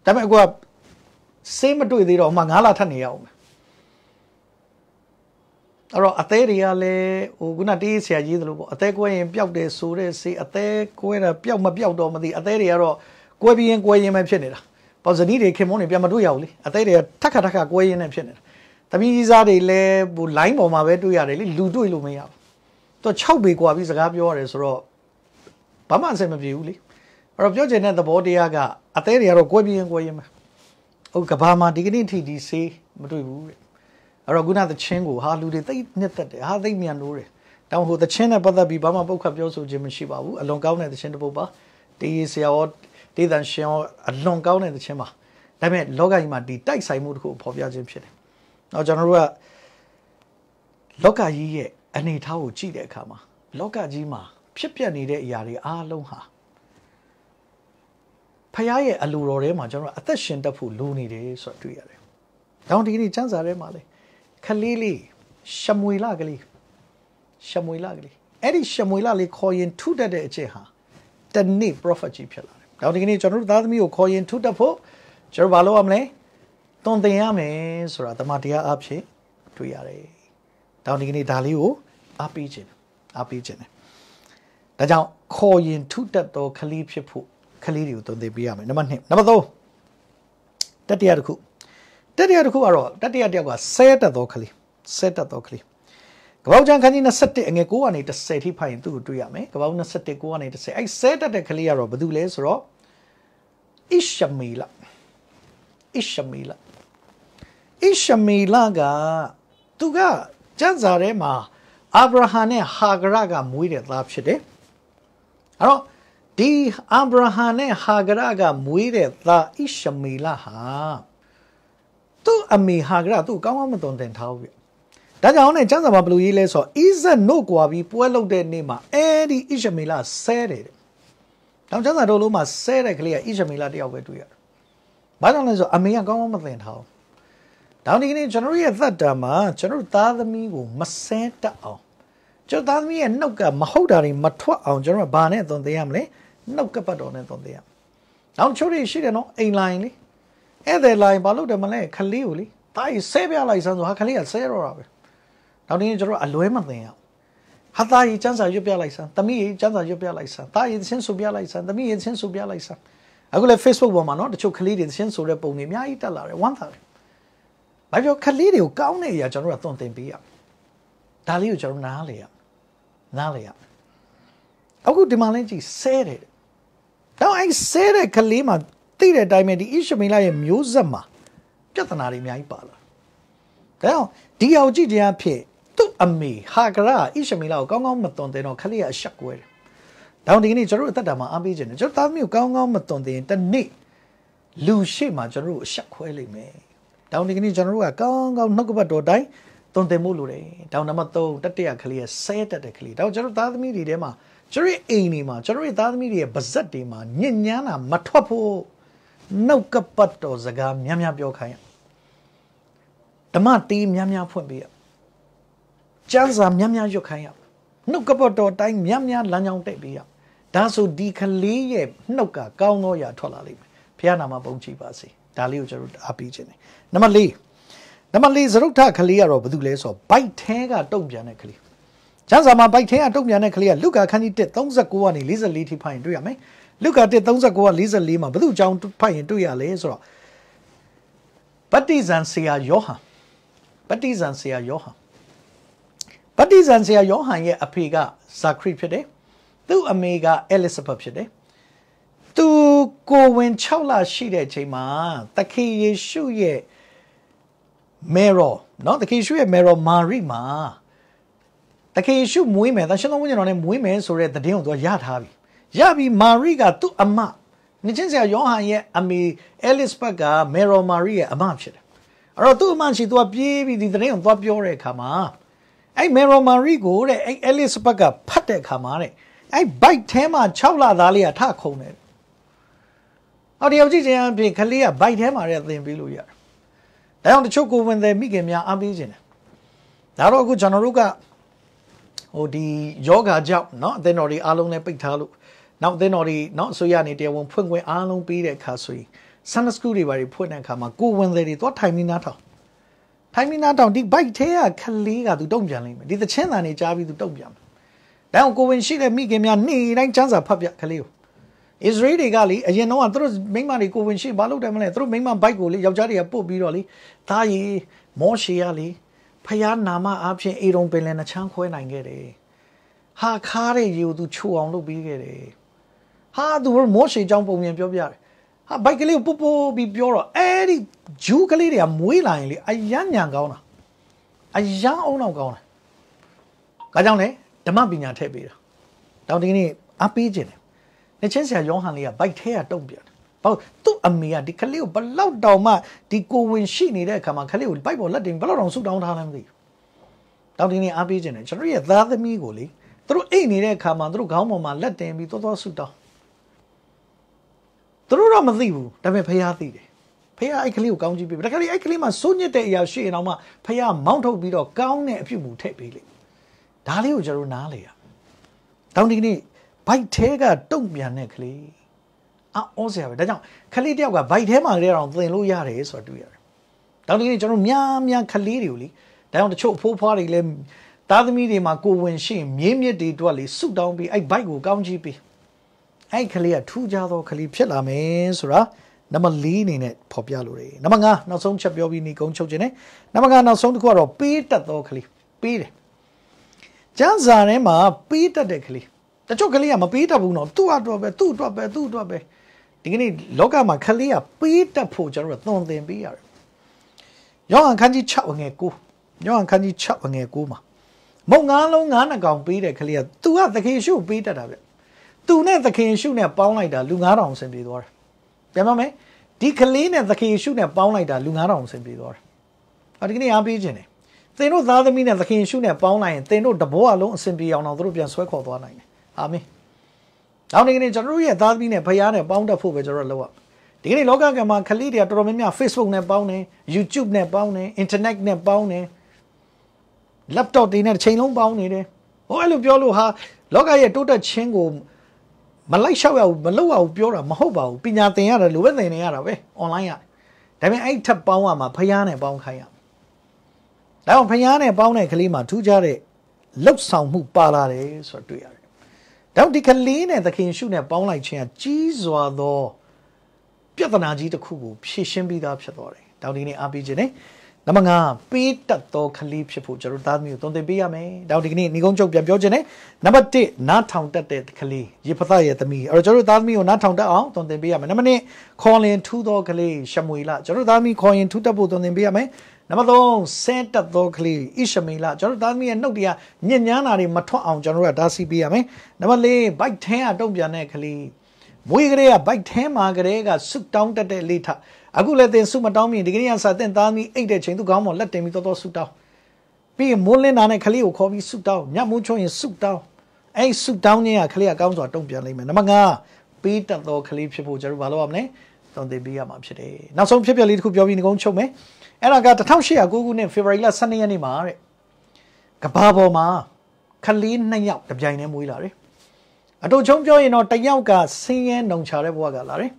ဒါပေမဲ့အခုကစေးမတွေ့သေးတော့ဟိုမှာ9လထပ်နေရအောင်မယ်အဲ့တော့အသေးတွေကလည်းဟိုခုနတေးဆရာကြီးသလိုပေါ့အသေးကွဲရင်ပျောက်တယ်ဆိုတဲ့စေအသေးကွဲတာပျောက်မပျောက်တော့မသိအသေးတွေကတော့ကွဲပြီးရင်ကွဲရင်ပဲဖြစ်နေတာပေါ့ဇနီးတွေခင်မုန်းတွေပြန်မတွေ့ရဘူးလေအသေးတွေကထက်ခါထက်ခါကွဲရင်နဲ့ဖြစ်နေတာတပီးကြီးစားတွေလည်းဟို line ပေါ်မှာပဲတွေ့ရတယ်လေလူတွေ့လို့မရဘူးသူ6ပေกว่าပြီးစကားပြောရတယ်ဆိုတော့ဘာမှအဆင်မပြေဘူးလေအဲ့တော့ပြောချင်တဲ့သဘောတရားကအသေးတွေကတော့ကွဲပြီးရင်ကွဲရင်ပဲဟုတ်ကဘာမှာဒီကနေ့ထိဒီဆေးမတွေ့ဘူးတဲ့အဲ့တော့ခုနသချင်းကိုဟာလူတွေသိနှစ်သက်တယ်ဟာသိမြန်လို့တယ်တောင်ဟိုသချင်းနဲ့ပတ်သက်ပြီးဘာမှပုတ်ခတ်ပြောဆိုခြင်းမရှိပါဘူးအလွန်ကောင်းတဲ့သချင်းတစ်ပုဒ်ပါတေးရဆရာရောတေးသံရှင်ရောအလွန်ကောင်းတဲ့သချင်းပါဒါပေမဲ့လောကကြီးမှာဒီတိုက်ဆိုင်မှုတစ်ခုဖော်ပြခြင်းဖြစ်တယ်နောက်ကျွန်တော်တို့ကလောကကြီးရဲ့အနေအထားကိုကြည့်တဲ့အခါမှာ လောကကြီးမှာဖြစ်ပျက်နေတဲ့အရာတွေအားလုံးဟာဖခင်ရဲ့အလိုတော်ထဲမှာကျွန်တော်အသက်ရှင်တတ်ဖို့လိုနေတယ်ဆိုတာတွေ့ရတယ်။ဒါကြောင့်ဒီနေ့စံစာထဲမှာလေခလေးလေးရှမွေလာကလေးရှမွေလာကလေးအဲ့ဒီရှမွေလာလေးခေါ်ရင်ထုတတ်တဲ့အချက်ဟာတနေ့ prophet ကြီးဖြစ်လာတယ်။နောက်ဒီကနေ့ကျွန်တော်တို့သားသမီးကိုခေါ်ရင်ထုတတ်ဖို့ကျွန်တော်ဘာလုပ်ရမလဲ။သွန်သင်ရမယ်ဆိုတာတမန်တရားအဖြစ်တွေ့ရတယ်။နောက်ဒီကနေ့ဒါလေးကိုအားပေးခြင်းအားပေးခြင်းနဲ့ဒါကြောင့်ခေါ်ရင်ထုတတ်သောခလေးဖြစ်ဖို့ခလေးတွေကိုသွန်သင်ပေးရမယ်။နံပါတ်1နံပါတ်3တတိယတစ်ခုတတိယတစ်ခုကတော့တတိယတစ်ယောက်ကဆဲတက်သောကလေးဆဲတက်သောကလေးကပောက်ချန်ခန်းကြီး27အငယ်9ကနေ30ထိဖိုင်ရင်သူ့ကိုတွေ့ရမယ်ကပောက်27 9ကနေ30အဲ့ဆဲတက်တဲ့ကလေးကတော့ဘာလို့လဲဆိုတော့အစ်ရှမီလာအစ်ရှမီလာအစ်ရှမီလာကသူကကျမ်းစာထဲမှာအာဗြဟံနဲ့ဟာဂရကမွေးတဲ့သားဖြစ်တယ်အဲ့တော့ဒီအာဗြဟံနဲ့ဟာဂရကမွေးတဲ့သားအစ်ရှမီလာဟာသူ့အမေဟာကသူ့ကောင်းကောင်းမတုံတင်ထားဘူးပြ။ဒါကြောင့်လည်းကျမ်းစာမှာဘယ်လိုရေးလဲဆိုတော့အိဇက်နို့ကွာပြီးပွဲလုပ်တဲ့နေ့မှာအဲဒီအိရှမေလဆဲတယ်တဲ့။တောင်ကျမ်းစာတို့လုံးမှာဆဲတဲ့ကလေးကအိရှမေလတယောက်ပဲတွေ့ရတယ်။ဘာကြောင့်လဲဆိုတော့အမေကကောင်းကောင်းမတင်ထားဘူး။ဒါဒီကနေ့ကျွန်တော်ရဲ့သက်တာမှာကျွန်တော်သားသမီးကိုမဆဲတတ်အောင်ကျွန်တော်သားသမီးရဲ့နှုတ်ကမဟုတ်တာတွေမထွက်အောင်ကျွန်တော်ကဘာနဲ့သွန်သေးရမလဲ။နှုတ်ကပတ်တော်နဲ့သွန်သေးရမယ်။နောက်ချိုးတွေရှိတယ်နော်အိမ်လိုင်းလေး။ဧည့်သည်လာရင်ဘာလုပ်တယ်မလဲခလေးကိုလေဒါကြီးဆဲပြလိုက်စမ်းဆိုဟာခလေးကဆဲတော့တာပဲနောက်နေ့ကျွန်တော်အလွဲမသိအောင်ဟာသားကြီးစမ်းစာရွတ်ပြလိုက်စမ်းသမီးကြီးစမ်းစာရွတ်ပြလိုက်စမ်းသားကြီးသင်းဆိုပြလိုက်စမ်းသမီးကြီးသင်းဆိုပြလိုက်စမ်းအခုလည်း Facebook ပေါ်မှာเนาะတချို့ကလေးတွေသင်းဆိုတဲ့ပုံတွေအများကြီးတက်လာတယ်ဝမ်းသာတယ်ဘာပြောကလေးတွေကိုကောင်းတဲ့အရာကျွန်တော်ကသွန်သင်ပေးရဒါလေးကိုကျွန်တော်နားလေရနားလေရအခုဒီမှာလဲကြည့်ဆဲတယ်တော့အဲဆဲတဲ့ကလေးမှာသိတဲ့အတိုင်းပဲဒီအိရှမေလရဲ့မျိုးဆက်မှာပြဿနာတွေအများကြီးပါလာဒါကြောင့်ဒီအောင်ကြည့်တရားဖြစ်သူ့အမေဟာဂရာအိရှမေလကိုကောင်းကောင်းမတွန်တင်တော့ခလေးကအရှက်ကွဲတယ်ဒါကြောင့်ဒီကနေ့ကျွန်တော်တို့အသက်တာမှာအားပေးခြင်းနဲ့ကျွန်တော်သားမျိုးကောင်းကောင်းမတွန်တင်တနေ့လူရှိမှကျွန်တော်တို့အရှက်ခွဲလိမ့်မယ်ဒါကြောင့်ဒီကနေ့ကျွန်တော်တို့ကကောင်းကောင်းနှုတ်ကပတ်တော်တိုင်းတွန်တင်မှုလိုတယ်။တောင်နံပါတ်3တတိယကလေးဆဲတတ်တဲ့ကလေး။ဒါကျွန်တော်သားသမီးတွေထဲမှာကျွန်တော်ရဲ့အိမ်တွေမှာကျွန်တော်ရဲ့သားသမီးတွေရဲ့ဗဇက်တွေမှာညဉ့်ညမ်းတာမထွက်ဖို့နှုတ်ကပတ်တော်စကားများများပြောခိုင်းရဓမ္မတေးများများဖွင့်ပေးရကျမ်းစာများများရွတ်ခိုင်းရနှုတ်ကပတ်တော်တိုင်းများများလမ်းကြောင်းတက်ပေးရဒါဆိုဒီကလေးရဲ့နှုတ်ကကောင်းသောရာထွက်လာလိမ့်မယ်ဘုရားနာမပုံကြည်ပါစေဒါလေးကိုကျွန်တော်အားပေးခြင်းတယ်နံပါတ်၄နံပါတ်၄သရုတ်ထကလေးကတော့ဘာလို့လဲဆိုတော့ဘိုက်ထဲကတုံ့ပြန်တဲ့ကလေးကျမ်းစာမှာဘိုက်ထဲကတုံ့ပြန်တဲ့ကလေးကလုကာခန်းကြီး1 39ကနေ44ထိဖိုင်တွေ့ရမယ်လုကာ1:39က44မှာဘု து အကြောင်းဖတ်ရင်တွေ့ရလဲဆိုတော့ဗတ္တိဇံဆရာယောဟန်ဗတ္တိဇံဆရာယောဟန်ဗတ္တိဇံဆရာယောဟန်ရဲ့အဖေကဇာခရီဖြစ်တယ်သူ့အမေကအဲလစ်ဇဘက်ဖြစ်တယ်သူကိုဝင်6လရှိတဲ့အချိန်မှာသခင်ယေရှုရဲ့မေရောเนาะသခင်ယေရှုရဲ့မေရောမာရိမှာသခင်ယေရှုမွေးမယ်သရှင်တော်ဝိညာဉ်တော်နဲ့မွေးမယ်ဆိုတဲ့သတင်းကိုသူကရထားပြီရပြီးမာရီကသူ့အမနှစ်ချင်းဆရာယောဟန်ရဲ့အမေအဲလစ်ဘတ်ကမေရော်မာရီရဲ့အမဖြစ်တယ်အဲ့တော့သူ့အမရှိသူကပြေးပြီးဒီသတင်းကိုသွားပြောတဲ့အခါမှာအဲ့မေရော်မာရီကိုတဲ့အဲ့အဲလစ်ဘတ်ကဖတ်တဲ့အခါမှာတဲ့အဲ့ဘိုက်ထဲမှာ6လသားလေးကထခုံတယ်။အော်ဒီယောက်ျားချင်းအပြင်ကလေးကဘိုက်ထဲမှာတည်းသင်ပေးလို့ရတယ်။ဒါကြောင့်တချို့ကိုဝင်တယ်မိခင်များအားပေးခြင်းတယ်။ဒါတော့အခုကျွန်တော်တို့ကဟိုဒီယောဂါကြောင့်เนาะအသင်းတော်တွေအားလုံးလည်းပိတ်ထားလို့နောက်အသင်းတော်တွေနောက်အစိုးရနေတရားဝင်ဖွင့်ခွင့်အားလုံးပေးတဲ့အခါဆိုရင် Sunday School တွေဘာတွေဖွင့်တဲ့အခါမှာကိုဝင်တယ်တွေသွားထိုင်ပြီးနားထောင်ထိုင်ပြီးနားထောင်ဒီ bike ထဲကခလေးကသူတုံ့ပြန်လိမ့်မယ်ဒီသချင်းသာနေကြားပြီးသူတုံ့ပြန်မယ်ဒါအောင်ကိုဝင်ရှိတဲ့မိခင်များနေတိုင်းစံစာဖတ်ပြခလေးကိုအစ္စရေးတွေကလေအရင်တော့သူတို့မိမတွေကိုဝင်ရှိဘာလုပ်တယ်မလဲသူတို့မိမဘိုက်ကိုလေယောက်ျားတွေကပုတ်ပြီးတော့လေဒါရီမောရှေကလေဖယားနာမအဖြစ်အေရုံပင်လယ်နှချမ်းခွဲနိုင်ခဲ့တယ်ဟာခါးတဲ့ရေကိုသူခြုံအောင်လုပ်ပြီးခဲ့တယ်ဟာသူမောရှေအကြောင်းပုံပြင်ပြောပြတယ်ဟာဘိုက်ကလေးကိုပုတ်ပုတ်ပြီးပြောတော့အဲ့ဒီဂျူးကလေးတွေကမွေးလာရင်လေအယံညံကောင်းတာအယံအောင်အောင်ကောင်းတာဒါကြောင့်လေဓမ္မပညာထည့်ပေးတာတောင်ဒီနေ့အပေးခြင်းတယ်နေချင်းဆရာယောဟန်လေးကဘိုက်ထဲကတုံပြန်တယ်ဘာသူ့အမေကဒီကလေးကိုဘလောက်တောင်မှဒီကိုဝင်ရှိနေတဲ့အခါမှာကလေးကိုဘိုက်ပေါ်လက်တင်ဘလောက်တောင်ဆုတောင်းထားလဲမသိဘူးတောင်ဒီနေ့အပေးခြင်းတယ်ကျွန်တော်ရဲ့သားသမီးကိုလေသူတို့အိတ်နေတဲ့အခါမှာသူတို့ခေါင်းပေါ်မှာလက်တင်ပြီးသွားသွားဆုတောင်းသူတို့တော့မသိဘူးဒါပေမဲ့ဖះသိတယ်ဖះအဲ့ကလေးကိုကောင်းကြည့်ပေးဒါကလေးအဲ့ကလေးမှာစိုးညစ်တဲ့အရာရှိရင်တော့မှဖះမောင်းထုတ်ပြီးတော့ကောင်းတဲ့အပြုမူထည့်ပေးလိမ့်ဒါလေးကိုကျွန်တော်နားလေရတောင်းဒီကနေ့ဘိုက်သေးကတုံ့ပြန်တဲ့ကလေးအော်ဆရာပဲဒါကြောင့်ကလေးတယောက်ကဘိုက်ထဲမှာကလေးတော့သင်လို့ရတယ်ဆိုတာတွေ့ရတယ်တောင်းဒီကနေ့ကျွန်တော်များများကလေးတွေကိုလေဒါကြောင့်တချို့အဖိုးဖွားတွေလည်းသားသမီးတွေမှာကိုဝင်ရှိရင်မြင်းမြစ်တွေတို့ကလေဆုတောင်းပြီးအဲ့ဘိုက်ကိုကောင်းကြည့်ပြီးအဲ့ကလေးကထူးခြားသောကလေးဖြစ်လာမယ်ဆိုတာနံပါတ်၄အနေနဲ့ဖော်ပြလိုတယ်နံပါတ်၅နောက်ဆုံးချက်ပြောပြီးနေကုန်းချုပ်ခြင်းနဲ့နံပါတ်၅နောက်ဆုံးတစ်ခုကတော့ပေးတတ်သောကလေးပေးတယ်ကျန်းစာထဲမှာပေးတတ်တဲ့ကလေးတချို့ကလေးကမပေးတတ်ဘူးနော်သူ့အတွက်ပဲသူ့အတွက်ပဲသူ့အတွက်ပဲဒီကနေ့လောကမှာကလေးကပေးတတ်ဖို့ကျွန်တော်တို့သွန်သင်ပေးရတယ်ယောဟန်ခန်းကြီး6အငယ်9ယောဟန်ခန်းကြီး6အငယ်9မှာမုံငါးလုံးငါးနှကောင်ပေးတဲ့ကလေးက तू ကသခင်ရှုပေးတတ်တာဗျသူနဲ့သခင်ယေရှုနဲ့ပေါင်းလိုက်တာလူ9000အဆင်ပြေသွားတယ်ပြန်မမယ်ဒီကလေးနဲ့သခင်ယေရှုနဲ့ပေါင်းလိုက်တာလူ9000အဆင်ပြေသွားတယ်အော်ဒီကနေ့အားပေးခြင်းတယ်သင်တို့သားသမီးနဲ့သခင်ယေရှုနဲ့ပေါင်းလိုက်ရင်သင်တို့တဘောအလုံးအဆင်ပြေအောင်တော့တို့ပြန်ဆွဲခေါ်သွားနိုင်တယ်အာမင်နောက်နေ့ကနေ့ကျွန်တော်တို့ရဲ့သားသမီးနဲ့ဖခင်နဲ့ပေါင်းတတ်ဖို့ပဲကျွန်တော်လုပ်ရမယ်ဒီကနေ့လောကကမှာခလေးတွေကတော်တော်များများ Facebook နဲ့ပေါင်းတယ် YouTube နဲ့ပေါင်းတယ် Internet နဲ့ပေါင်းတယ် laptop တွေနဲ့တစ်ချိန်လုံးပေါင်းနေတယ်ဟောအဲ့လိုပြောလို့ဟာလောကရဲ့တိုးတက်ခြင်းကိုမလိုက်လျှောက်ရဘူးမလောက်ရဘူးပြောတာမဟုတ်ပါဘူးပညာသင်ရတယ်လိုပဲသင်နေရတာပဲ online ရတယ်ဒါပေမဲ့အဲ့ထပ်ပေါင်းရမှာဖျားနဲ့ပေါင်းခိုင်းရဒါကြောင့်ဖျားနဲ့ပေါင်းတဲ့ကလေးမှာထူးခြားတဲ့လှုပ်ဆောင်မှုပါလာတယ်ဆိုတာတွေ့ရတယ်ဒါကြောင့်ဒီကလေးနဲ့သခင်ရှုနဲ့ပေါင်းလိုက်ခြင်းကကြီးစွာသောပြဿနာကြီးတစ်ခုကိုဖြေရှင်းပြီးသားဖြစ်သွားတယ်။တောင်းဒီနေ့အားပေးခြင်းနဲ့နံပါတ်5ပေးတတ်သောခလေးဖြစ်ဖို့ကျွန်တော်သားသမီးကိုသွန်သင်ပေးရမယ်။ဒါဒီကနေ့ညီကုန်းချုပ်ပြန်ပြောခြင်းနဲ့နံပါတ်1နားထောင်တတ်တဲ့ခလေးရေဖသရဲ့သမီးအဲ့တော့ကျွန်တော်သားသမီးကိုနားထောင်တတ်အောင်သွန်သင်ပေးရမယ်။နံပါတ်2ခေါ်လင်ထူးသောခလေးရှမွေလကျွန်တော်သားသမီးခေါ်ရင်ထူးတတ်ဖို့သွန်သင်ပေးရမယ်။နံပါတ်3ဆဲတတ်သောကလေးဣရှမေလကျွန်တော်သားသမီးရဲ့နှုတ်တရားညဉ့်ညမ်းတာတွေမထွက်အောင်ကျွန်တော်တို့ကဒါစီပေးရမယ်။နံပါတ်4ဘိုက်ထင်းအတုံပြန်တဲ့ကလေးမွေးကလေးကဘိုက်ထဲမှာကလေးကဆွတ်တောင်းတက်တဲ့လေထအခုလည်းသင်ဆုမတောင်းမြင်ဒီကနေ့ကစသင်သားသမီးအိတ်တဲ့ချိန်သူကောင်းမွန်လက်တင်ပြီးတော်တော်ဆုတောင်းပြီးရင်မိုးလင်းတာနဲ့ခလေးကိုခေါ်ပြီးဆုတောင်းညမိုးချုံရင်ဆုတောင်းအဲ့ဆုတောင်းခြင်းကခလေးကကောင်းစွာတုံ့ပြန်လိမ့်မယ်နံပါတ်5ပေးတတ်သောခလေးဖြစ်ဖို့ကျွန်တော်ဘာလုပ်ရမလဲသွန်သင်ပေးရမှာဖြစ်တယ်နောက်ဆုံးဖြစ်ပျက်လေးတစ်ခုပြောပြီးငကုန်းချုပ်မယ်အဲ့ဒါက1809ခုနှစ်ဖေဖော်ဝါရီလ12ရက်နေ့မှာတဲ့ကဘာပေါ်မှာခလေးနှစ်ယောက်တပြိုင်တည်းမွေးလာတယ်အတူချုံပြောရင်တော့တယောက်ကဆင်းရဲနှုံချတဲ့ဘဝကလာတယ်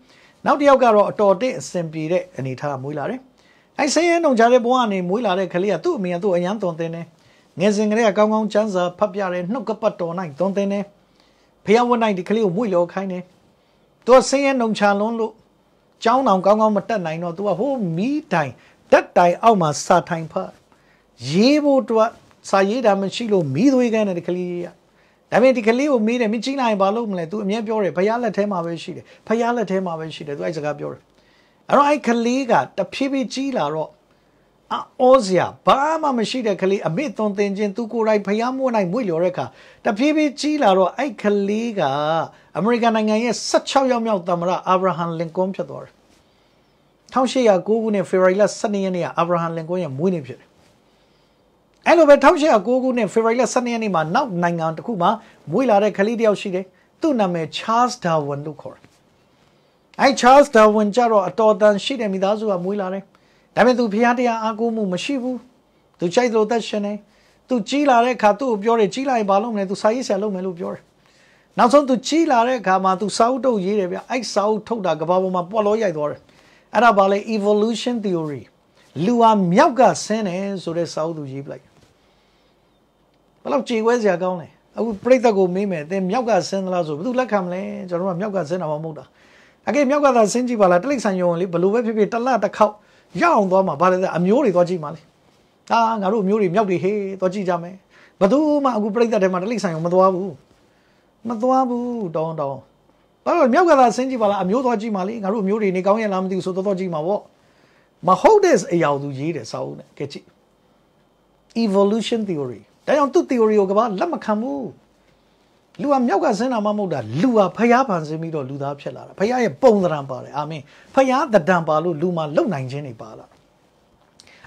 နောက်တစ်ယောက်ကတော့အတော်တက်အစင်ပြေတဲ့အနေထားမွေးလာတယ်။အဲဆင်းရဲနှုံချတဲ့ဘဝကနေမွေးလာတဲ့ကလေးကသူ့အမေကသူ့အယံသွန်သင်တယ်။ငယ်စဉ်ကလေးကကောင်းကောင်းချမ်းသာဖတ်ပြတဲ့နှုတ်ကပတ်တော်နိုင်သွန်သင်တယ်။ဖျောက်ဝတ်နိုင်ဒီကလေးကိုမွေးလောခိုင်းတယ်။သူကဆင်းရဲနှုံချလွန်းလို့ကျောင်းတော်ကောင်းကောင်းမတက်နိုင်တော့သူကဟိုးမီးတိုင် တက်တိုင် အောက်မှာစာထိုင်ဖတ်ရေးဖို့တော့စာရေးတာမရှိလို့မီးသွေးကန်းတဲ့ကလေးကဒါပေမဲ့ဒီကလေးကိုမေးတယ်မင်းကြီးနိုင်ဘာလို့မလဲ तू အမြဲပြောတယ်ဖယားလက်ထဲမှာပဲရှိတယ်ဖယားလက်ထဲမှာပဲရှိတယ် तू အဲ့စကားပြောတယ်အဲ့တော့အဲ့ကလေးကတဖြည်းဖြည်းကြီးလာတော့အောစရာဘာမှမရှိတဲ့ကလေးအမိသွန်သင်ခြင်းသူကိုယ်တိုင်ဖျားမိုးနိုင်မွေလျော်တဲ့အခါတဖြည်းဖြည်းကြီးလာတော့အဲ့ကလေးကအမေရိကန်နိုင်ငံရဲ့16ရောက်မြောက်သမ္မတအာဗြဟံလင်ကွန်းဖြစ်သွားတယ်1809ခုနှစ်ဖေဖော်ဝါရီလ12ရက်နေ့ကအာဗြဟံလင်ကွန်းရဲ့မွေးနေ့ဖြစ်တယ်အဲ့လိုပဲ1809ခုနှစ် February 12ရက်နေ့မှာနောက်နိုင်ငံတစ်ခုမှာမွေးလာတဲ့ကလေးတစ်ယောက်ရှိတယ်သူ့နာမည် Charles Darwin လို့ခေါ်တယ်အဲ့ Charles Darwin ကြတော့အတော်တန်ရှိတဲ့မိသားစုကမွေးလာတယ်ဒါပေမဲ့သူဖျားတရားအားကိုးမှုမရှိဘူးသူကြိုက်လို့သက်ရှင်နေသူကြီးလာတဲ့အခါသူ့ကိုပြောတယ်ကြီးလာရင်ဘာလုပ်မလဲသူစာရေးဆရာလုပ်မယ်လို့ပြောတယ်နောက်ဆုံးသူကြီးလာတဲ့အခါမှာသူစာအုပ်ထုတ်ရေးတယ်ဗျအဲ့စာအုပ်ထုတ်တာကဘာပေါ်မှာပွက်လို့ရိုက်သွားတယ်အဲ့ဒါဘာလဲ evolution theory လူဟာမြောက်ကဆင်းတယ်ဆိုတဲ့စာအုပ်သူရေးပလိုက်အဲ့လောက်ကြေခွဲစရာကောင်းတယ်အခုပြိဿကိုမေးမယ်သင်မြောက်ကဆင်းသလားဆိုဘယ်သူလက်ခံမလဲကျွန်တော်ကမြောက်ကဆင်းတာမှမဟုတ်တာအကေမြောက်ကသာဆင်းကြည့်ပါလားတိရစ္ဆာန်ယုံလေဘလို့ပဲဖြစ်ဖြစ်တလတစ်ခေါက်ရအောင်သွားမှာဗါတယ်အမျိုးတွေသွားကြည့်မှာလေအာငါတို့အမျိုးတွေမြောက်တွေဟေးသွားကြည့်ကြမယ်ဘသူမှအခုပြိဿတဲမှာတိရစ္ဆာန်ယုံမသွားဘူးမသွားဘူးတောင်းတောင်းဘာလို့မြောက်ကသာဆင်းကြည့်ပါလားအမျိုးသွားကြည့်မှာလေငါတို့အမျိုးတွေနေကောင်းရလားမသိဘူးဆိုတော့တော့ကြည့်မှာပေါ့မဟုတ်တဲ့အရာသူရေးတယ်စာအုပ်နဲ့ကဲကြည့် evolution theory ဒါကြောင့်သူ့ theory ကိုကဘာလက်မခံဘူးလူဟာမြောက်ကဆင်းတာမှမဟုတ်တာလူဟာဖျားဖန်ဆင်းပြီးတော့လူသားဖြစ်လာတာဖျားရဲ့ပုံသဏ္ဍာန်ပါတယ်အာမင်ဖျားသဏ္ဍာန်ပါလို့လူမှာလုံနိုင်ခြင်းတွေပါလာ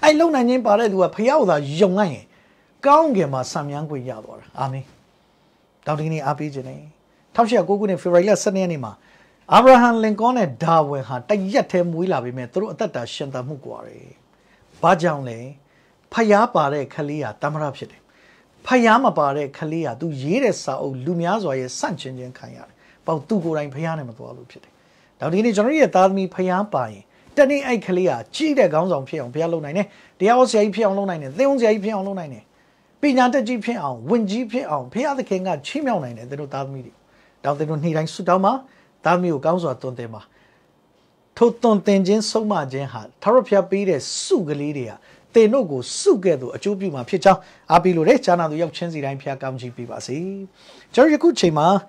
အဲ့လုံနိုင်ခြင်းပါတဲ့လူကဖျားဥသာယုံနိုင်ရင်ကောင်းကင်မှာဆံမြန်းခွင့်ရသွားတာအာမင်တောင်ဒီနေ့အားပေးခြင်းနဲ့1809ခုနှစ်ဖေဖော်ဝါရီလ12ရက်နေ့မှာအာဗြဟံလင်ကွန်းနဲ့ဒါဝင်ဟာတရက်ထဲမွေးလာပြီးမြဲသူတို့အသက်တာရှင်သန်မှုกว่าတယ်ဘာကြောင့်လဲဖျားပါတဲ့ခလေးဟာတမရဖြစ်တယ်ဖယားမပါတဲ့ခလေးဟာသူရေးတဲ့စာအုပ်လူများစွာရဲ့စန့်ကျင်ခြင်းခံရတယ်။ပေါ့သူကိုယ်တိုင်ဖယားနဲ့မသွားလို့ဖြစ်တယ်။နောက်ဒီနေ့ကျွန်တော်ရဲ့သားသမီးဖယားပါရင်တနေ့အဲ့ခလေးဟာကြီးတဲ့ခေါင်းဆောင်ဖြစ်အောင်ဖယားလုပ်နိုင်တယ်။တရားဟောဆရာကြီးဖြစ်အောင်လုပ်နိုင်တယ်။သင်းဝန်ဆရာကြီးဖြစ်အောင်လုပ်နိုင်တယ်။ပညာတတ်ကြီးဖြစ်အောင်ဝင်ကြီးဖြစ်အောင်ဖယားသခင်ကချီးမြှောက်နိုင်တယ်သူတို့သားသမီးတွေ။တော့သူတို့နေ့တိုင်းဆုတောင်းပါသားသမီးကိုကောင်းစွာတွင်တင်ပါ။ထို့တွင်တင်ခြင်းဆုံးမခြင်းဟာသာရဖျားပေးတဲ့စုကလေးတွေဟာသင်တို့ကိုစုခဲ့သူအကျိုးပြုမှာဖြစ်ကြောင်းအားပေးလိုတဲ့ဈာနာသူရောက်ချင်းစီတိုင်းဖျားကောင်းချီးပေးပါစေ။ကျွန်တော်ယခုချိန်မှာ